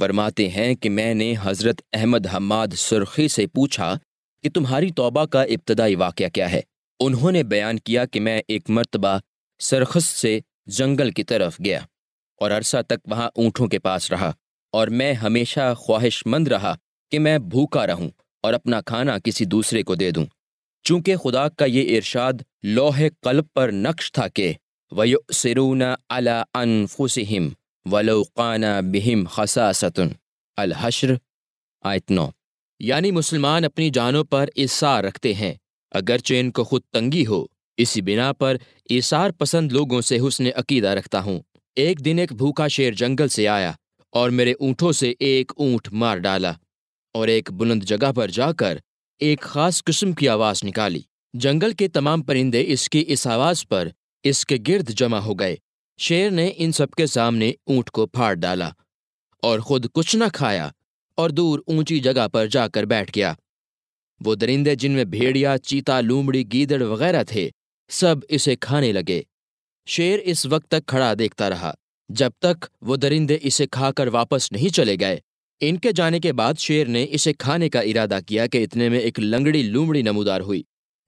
फरमाते हैं कि मैंने हज़रत अहमद हम्माद सुर्खी से पूछा कि तुम्हारी तौबा का इब्तदाई वाक़ क्या है उन्होंने बयान किया कि मैं एक मरतबा सरखस से जंगल की तरफ गया और अरसा तक वहां ऊँटों के पास रहा और मैं हमेशा ख्वाहिशमंद रहा कि मैं भूखा रहूं और अपना खाना किसी दूसरे को दे दूं चूंकि खुदा का ये इरशाद लोहे कल्ब पर नक्श था कि वयो सिरूना अला अन अनफुसहिम वलोकाना बिहिम खसासतन अलहशर आयत नौ यानी मुसलमान अपनी जानों पर इसार रखते हैं अगरचे इनको खुद तंगी हो इसी बिना पर इसार पसंद लोगों से हुसन अकीदा रखता हूँ एक दिन एक भूखा शेर जंगल से आया और मेरे ऊँटों से एक ऊँट मार डाला और एक बुलंद जगह पर जाकर एक खास किस्म की आवाज़ निकाली जंगल के तमाम परिंदे इसकी इस आवाज़ पर इसके गिर्द जमा हो गए शेर ने इन सबके सामने ऊँट को फाड़ डाला और खुद कुछ न खाया और दूर ऊंची जगह पर जाकर बैठ गया वो दरिंदे जिनमें भेड़िया चीता लूमड़ी गीदड़ वगैरह थे सब इसे खाने लगे शेर इस वक्त तक खड़ा देखता रहा जब तक वो दरिंदे इसे खाकर वापस नहीं चले गए इनके जाने के बाद शेर ने इसे खाने का इरादा किया कि इतने में एक लंगड़ी लूमड़ी नमूदार हुई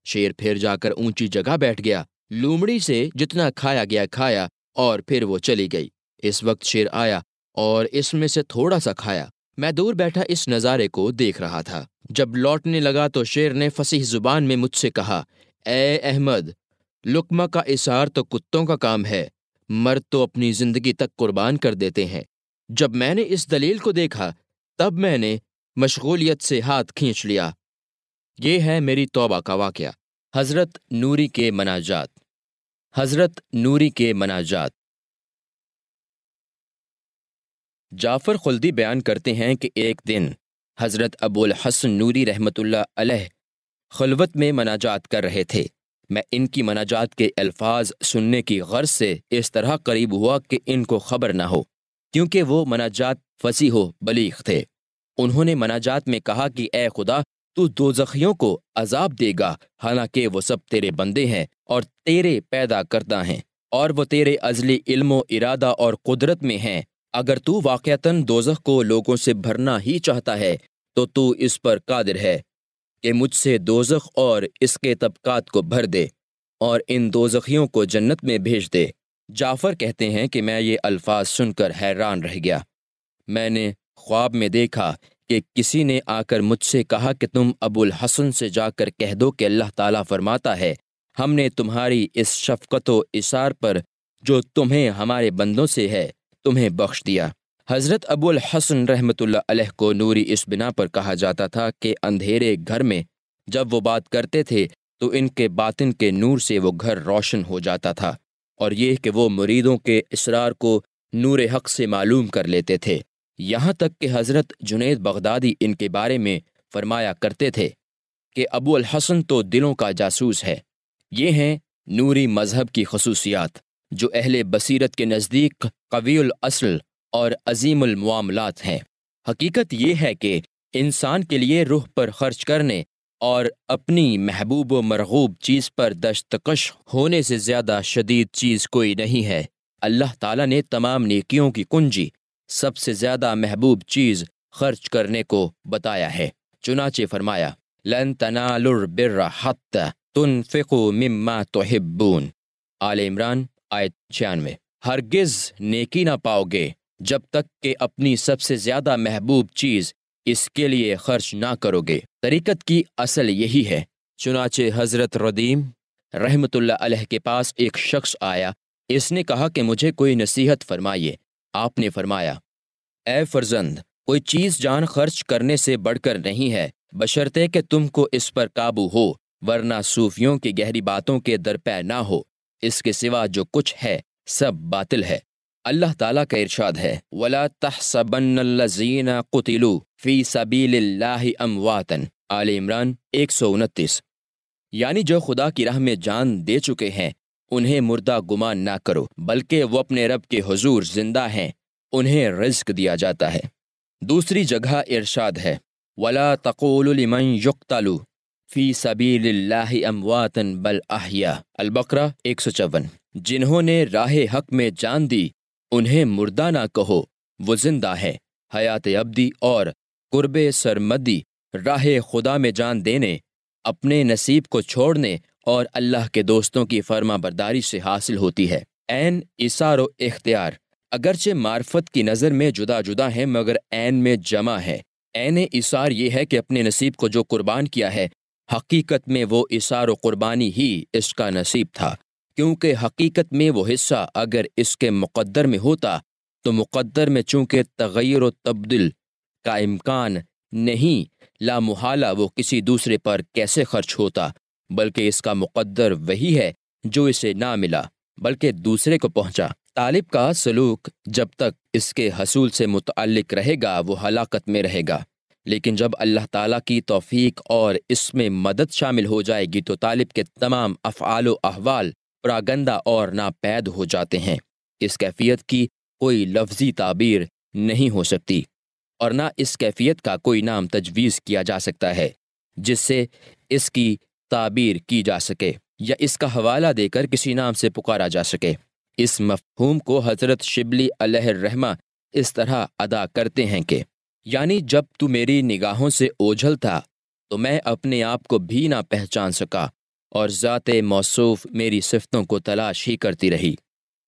शेर फिर जाकर ऊंची जगह बैठ गया लूमड़ी से जितना खाया गया खाया और फिर वो चली गई इस वक्त शेर आया और इसमें से थोड़ा सा खाया मैं दूर बैठा इस नज़ारे को देख रहा था जब लौटने लगा तो शेर ने फसीह जुबान में मुझसे कहा ए अहमद लुकमा का इशार तो कुत्तों का काम है मर्द तो अपनी जिंदगी तक कुर्बान कर देते हैं जब मैंने इस दलील को देखा तब मैंने मशगूलियत से हाथ खींच लिया ये है मेरी तौबा का वाक़ हज़रत नूरी के मनाजात हज़रत नूरी के मनाजात जाफ़र खुल्दी बयान करते हैं कि एक दिन हज़रत अबुल हसन नूरी रहमतुल्लाह अलैह खलवत में मनाजात कर रहे थे मैं इनकी मनाजात के अल्फाज सुनने की गर्ज से इस तरह करीब हुआ कि इनको खबर ना हो क्योंकि वो मनाजात फसी हो बलीख थे उन्होंने मनाजात में कहा कि ए खुदा तू दो जख्मियों को अजाब देगा हालांकि वो सब तेरे बंदे हैं और तेरे पैदा करता हैं और वो तेरे अजली इल्मो इरादा और कुदरत में हैं अगर तू वाक़ता दोजख को लोगों से भरना ही चाहता है तो तू इस पर कादिर है कि मुझसे दोजख और इसके तबकात को भर दे और इन दोजखियों को जन्नत में भेज दे जाफ़र कहते हैं कि मैं ये अल्फाज सुनकर हैरान रह गया मैंने ख्वाब में देखा कि किसी ने आकर मुझसे कहा कि तुम अबुल हसन से जाकर कह दो कि अल्लाह ताला फरमाता है हमने तुम्हारी इस शफकत इशार पर जो तुम्हें हमारे बंदों से है तुम्हें बख्श दिया हज़रत अबुल हसन रहमत अलह को नूरी इस बिना पर कहा जाता था कि अंधेरे घर में जब वो बात करते थे तो इनके बातिन के नूर से वो घर रोशन हो जाता था और ये कि वो मुरीदों के इसरार को नूर हक से मालूम कर लेते थे यहाँ तक कि हज़रत जुनेद बगदादी इनके बारे में फरमाया करते थे कि अबुल हसन तो दिलों का जासूस है ये हैं नूरी मज़हब की खसूसियात जो अहल बसीरत के नज़दीक कवील असल और अजीमलमामलात हैं हकीकत ये है कि इंसान के लिए रूह पर खर्च करने और अपनी महबूब व मरगूब चीज़ पर दस्तकश होने से ज़्यादा शदीद चीज़ कोई नहीं है अल्लाह ताला ने तमाम नेकियों की कुंजी सबसे ज़्यादा महबूब चीज़ खर्च करने को बताया है चुनाचे फरमाया लन तनालुरबिर तुन फ़िको मिम्मा तोहिब्बून आल इमरान आयत छियानवे हरगिज़ नेकी ना पाओगे जब तक के अपनी सबसे ज़्यादा महबूब चीज़ इसके लिए खर्च ना करोगे तरीकत की असल यही है चुनाचे हज़रत रदीम रहमतुल्ला अलह के पास एक शख्स आया इसने कहा कि मुझे कोई नसीहत फरमाइए आपने फरमाया ए फर्जंद कोई चीज़ जान खर्च करने से बढ़कर नहीं है बशर्ते कि तुमको इस पर काबू हो वरना सूफियों की गहरी बातों के दरपै ना हो इसके सिवा जो कुछ है सब बातिल है अल्लाह ताला का इरशाद है वला तहसबन कुतिलू फ़ी सबील अमवातन आल इमरान एक सौ उनतीस यानी जो खुदा की राह में जान दे चुके हैं उन्हें मुर्दा गुमान ना करो बल्कि वो अपने रब के हजूर जिंदा हैं उन्हें रिस्क दिया जाता है दूसरी जगह इरशाद है वला तकोलमन युक्तलु फ़ी सबील अमवातन बल आहिया अलबकर एक सौ चौवन जिन्होंने राह हक में जान दी उन्हें मुर्दा ना कहो वो जिंदा है हयात अब्दी और कुर्ब सरमदी राह खुदा में जान देने अपने नसीब को छोड़ने और अल्लाह के दोस्तों की फर्मा बरदारी से हासिल होती है एन इसार इख्तियार अगरचे मार्फत की नज़र में जुदा जुदा हैं मगर एन में जमा है एन इसार ये है कि अपने नसीब को जो कुर्बान किया है हकीकत में वो इसार कुर्बानी ही इसका नसीब था क्योंकि हकीकत में वो हिस्सा अगर इसके मुकद्दर में होता तो मुकद्दर में चूंकि तगैर तब्दील का इम्कान नहीं लामहाला वो किसी दूसरे पर कैसे खर्च होता बल्कि इसका मुकद्दर वही है जो इसे ना मिला बल्कि दूसरे को पहुंचा तालिब का सलूक जब तक इसके हसूल से मुतलक रहेगा वो हलाकत में रहेगा लेकिन जब अल्लाह ताला की तौफीक और इसमें मदद शामिल हो जाएगी तो तालिब के तमाम अफ़ाल अहवाल प्रागंदा और नापैद हो जाते हैं इस कैफियत की कोई लफ्जी ताबीर नहीं हो सकती और ना इस कैफियत का कोई नाम तजवीज़ किया जा सकता है जिससे इसकी ताबीर की जा सके या इसका हवाला देकर किसी नाम से पुकारा जा सके इस मफहूम को हज़रत शिबली रहमा इस तरह अदा करते हैं कि यानी जब तू मेरी निगाहों से ओझल था तो मैं अपने आप को भी ना पहचान सका और ज़ात मौसूफ मेरी सिफतों को तलाश ही करती रही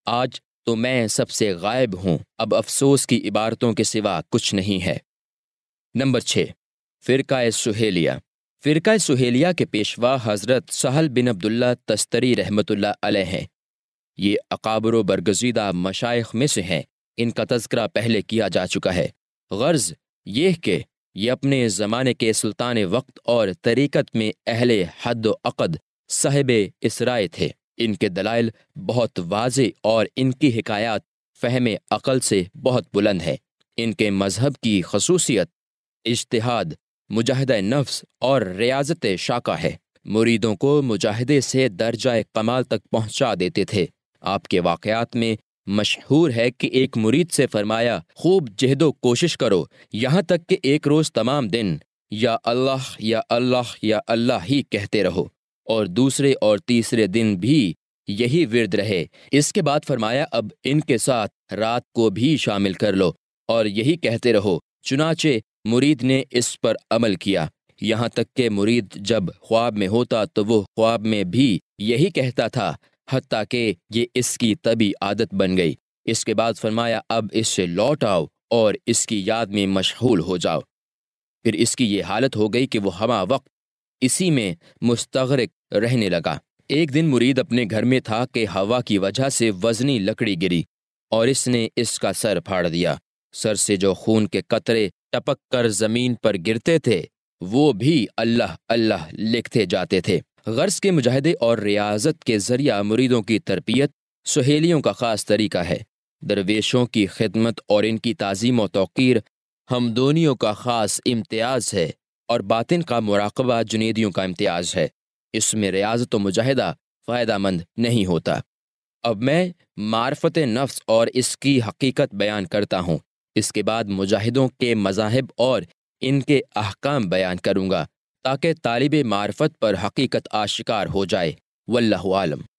आज तो मैं सबसे गायब हूँ अब अफसोस की इबारतों के सिवा कुछ नहीं है नंबर छः फ़िरका सुहेलिया फ़िरका सुहेलिया के पेशवा हज़रत सहल बिन अब्दुल्ला तस्तरी रहमतुल्ला अलैह हैं ये अकाबर बरगजीदा मशाइ में से हैं इनका तस्करा पहले किया जा चुका है गर्ज यह कि ये अपने ज़माने के सुल्तान वक्त और तरीक़त में अहल हद अक़द साहेब इसराए थे इनके दलाइल बहुत वाज और इनकी हकायात फ़हम अक़ल से बहुत बुलंद है इनके मज़हब की खसूसियत इश्तहाद मुजाहद नफ्स और रियाजत शाका है मुरीदों को मुजाहदे से दर्जा कमाल तक पहुँचा देते थे आपके वाकयात में मशहूर है कि एक मुरीद से फरमाया खूब जहदो कोशिश करो यहाँ तक कि एक रोज़ तमाम दिन या अल्लाह या अल्लाह या अल्लाह ही कहते रहो और दूसरे और तीसरे दिन भी यही विरद रहे इसके बाद फरमाया अब इनके साथ रात को भी शामिल कर लो और यही कहते रहो चुनाचे मुरीद ने इस पर अमल किया यहाँ तक के मुरीद जब ख्वाब में होता तो वह ख्वाब में भी यही कहता था हती कि ये इसकी तभी आदत बन गई इसके बाद फरमाया अब इससे लौट आओ और इसकी याद में मशहूल हो जाओ फिर इसकी ये हालत हो गई कि वो हमा वक्त इसी में मुस्तरक रहने लगा एक दिन मुरीद अपने घर में था कि हवा की वजह से वजनी लकड़ी गिरी और इसने इसका सर फाड़ दिया सर से जो खून के कतरे टपक कर जमीन पर गिरते थे वो भी अल्लाह अल्लाह लिखते जाते थे गर्ज के मुजाहदे और रियाजत के जरिया मुरीदों की तरबियत सहेलियों का खास तरीका है दरवेशों की खिदमत और इनकी तज़ीम व तोक़ीर हमदोनियों का खास इम्तियाज़ है और बातिन का मुराकबा जुनेदियों का इम्तियाज है इसमें रियाजत मुजाहिदा मंद नहीं होता अब मैं मार्फत नफ्स और इसकी हकीकत बयान करता हूँ इसके बाद मुजाहिदों के मजाहब और इनके अहकाम बयान करूँगा ताकि तालिब मार्फत पर हकीकत आशिकार हो जाए वल्लम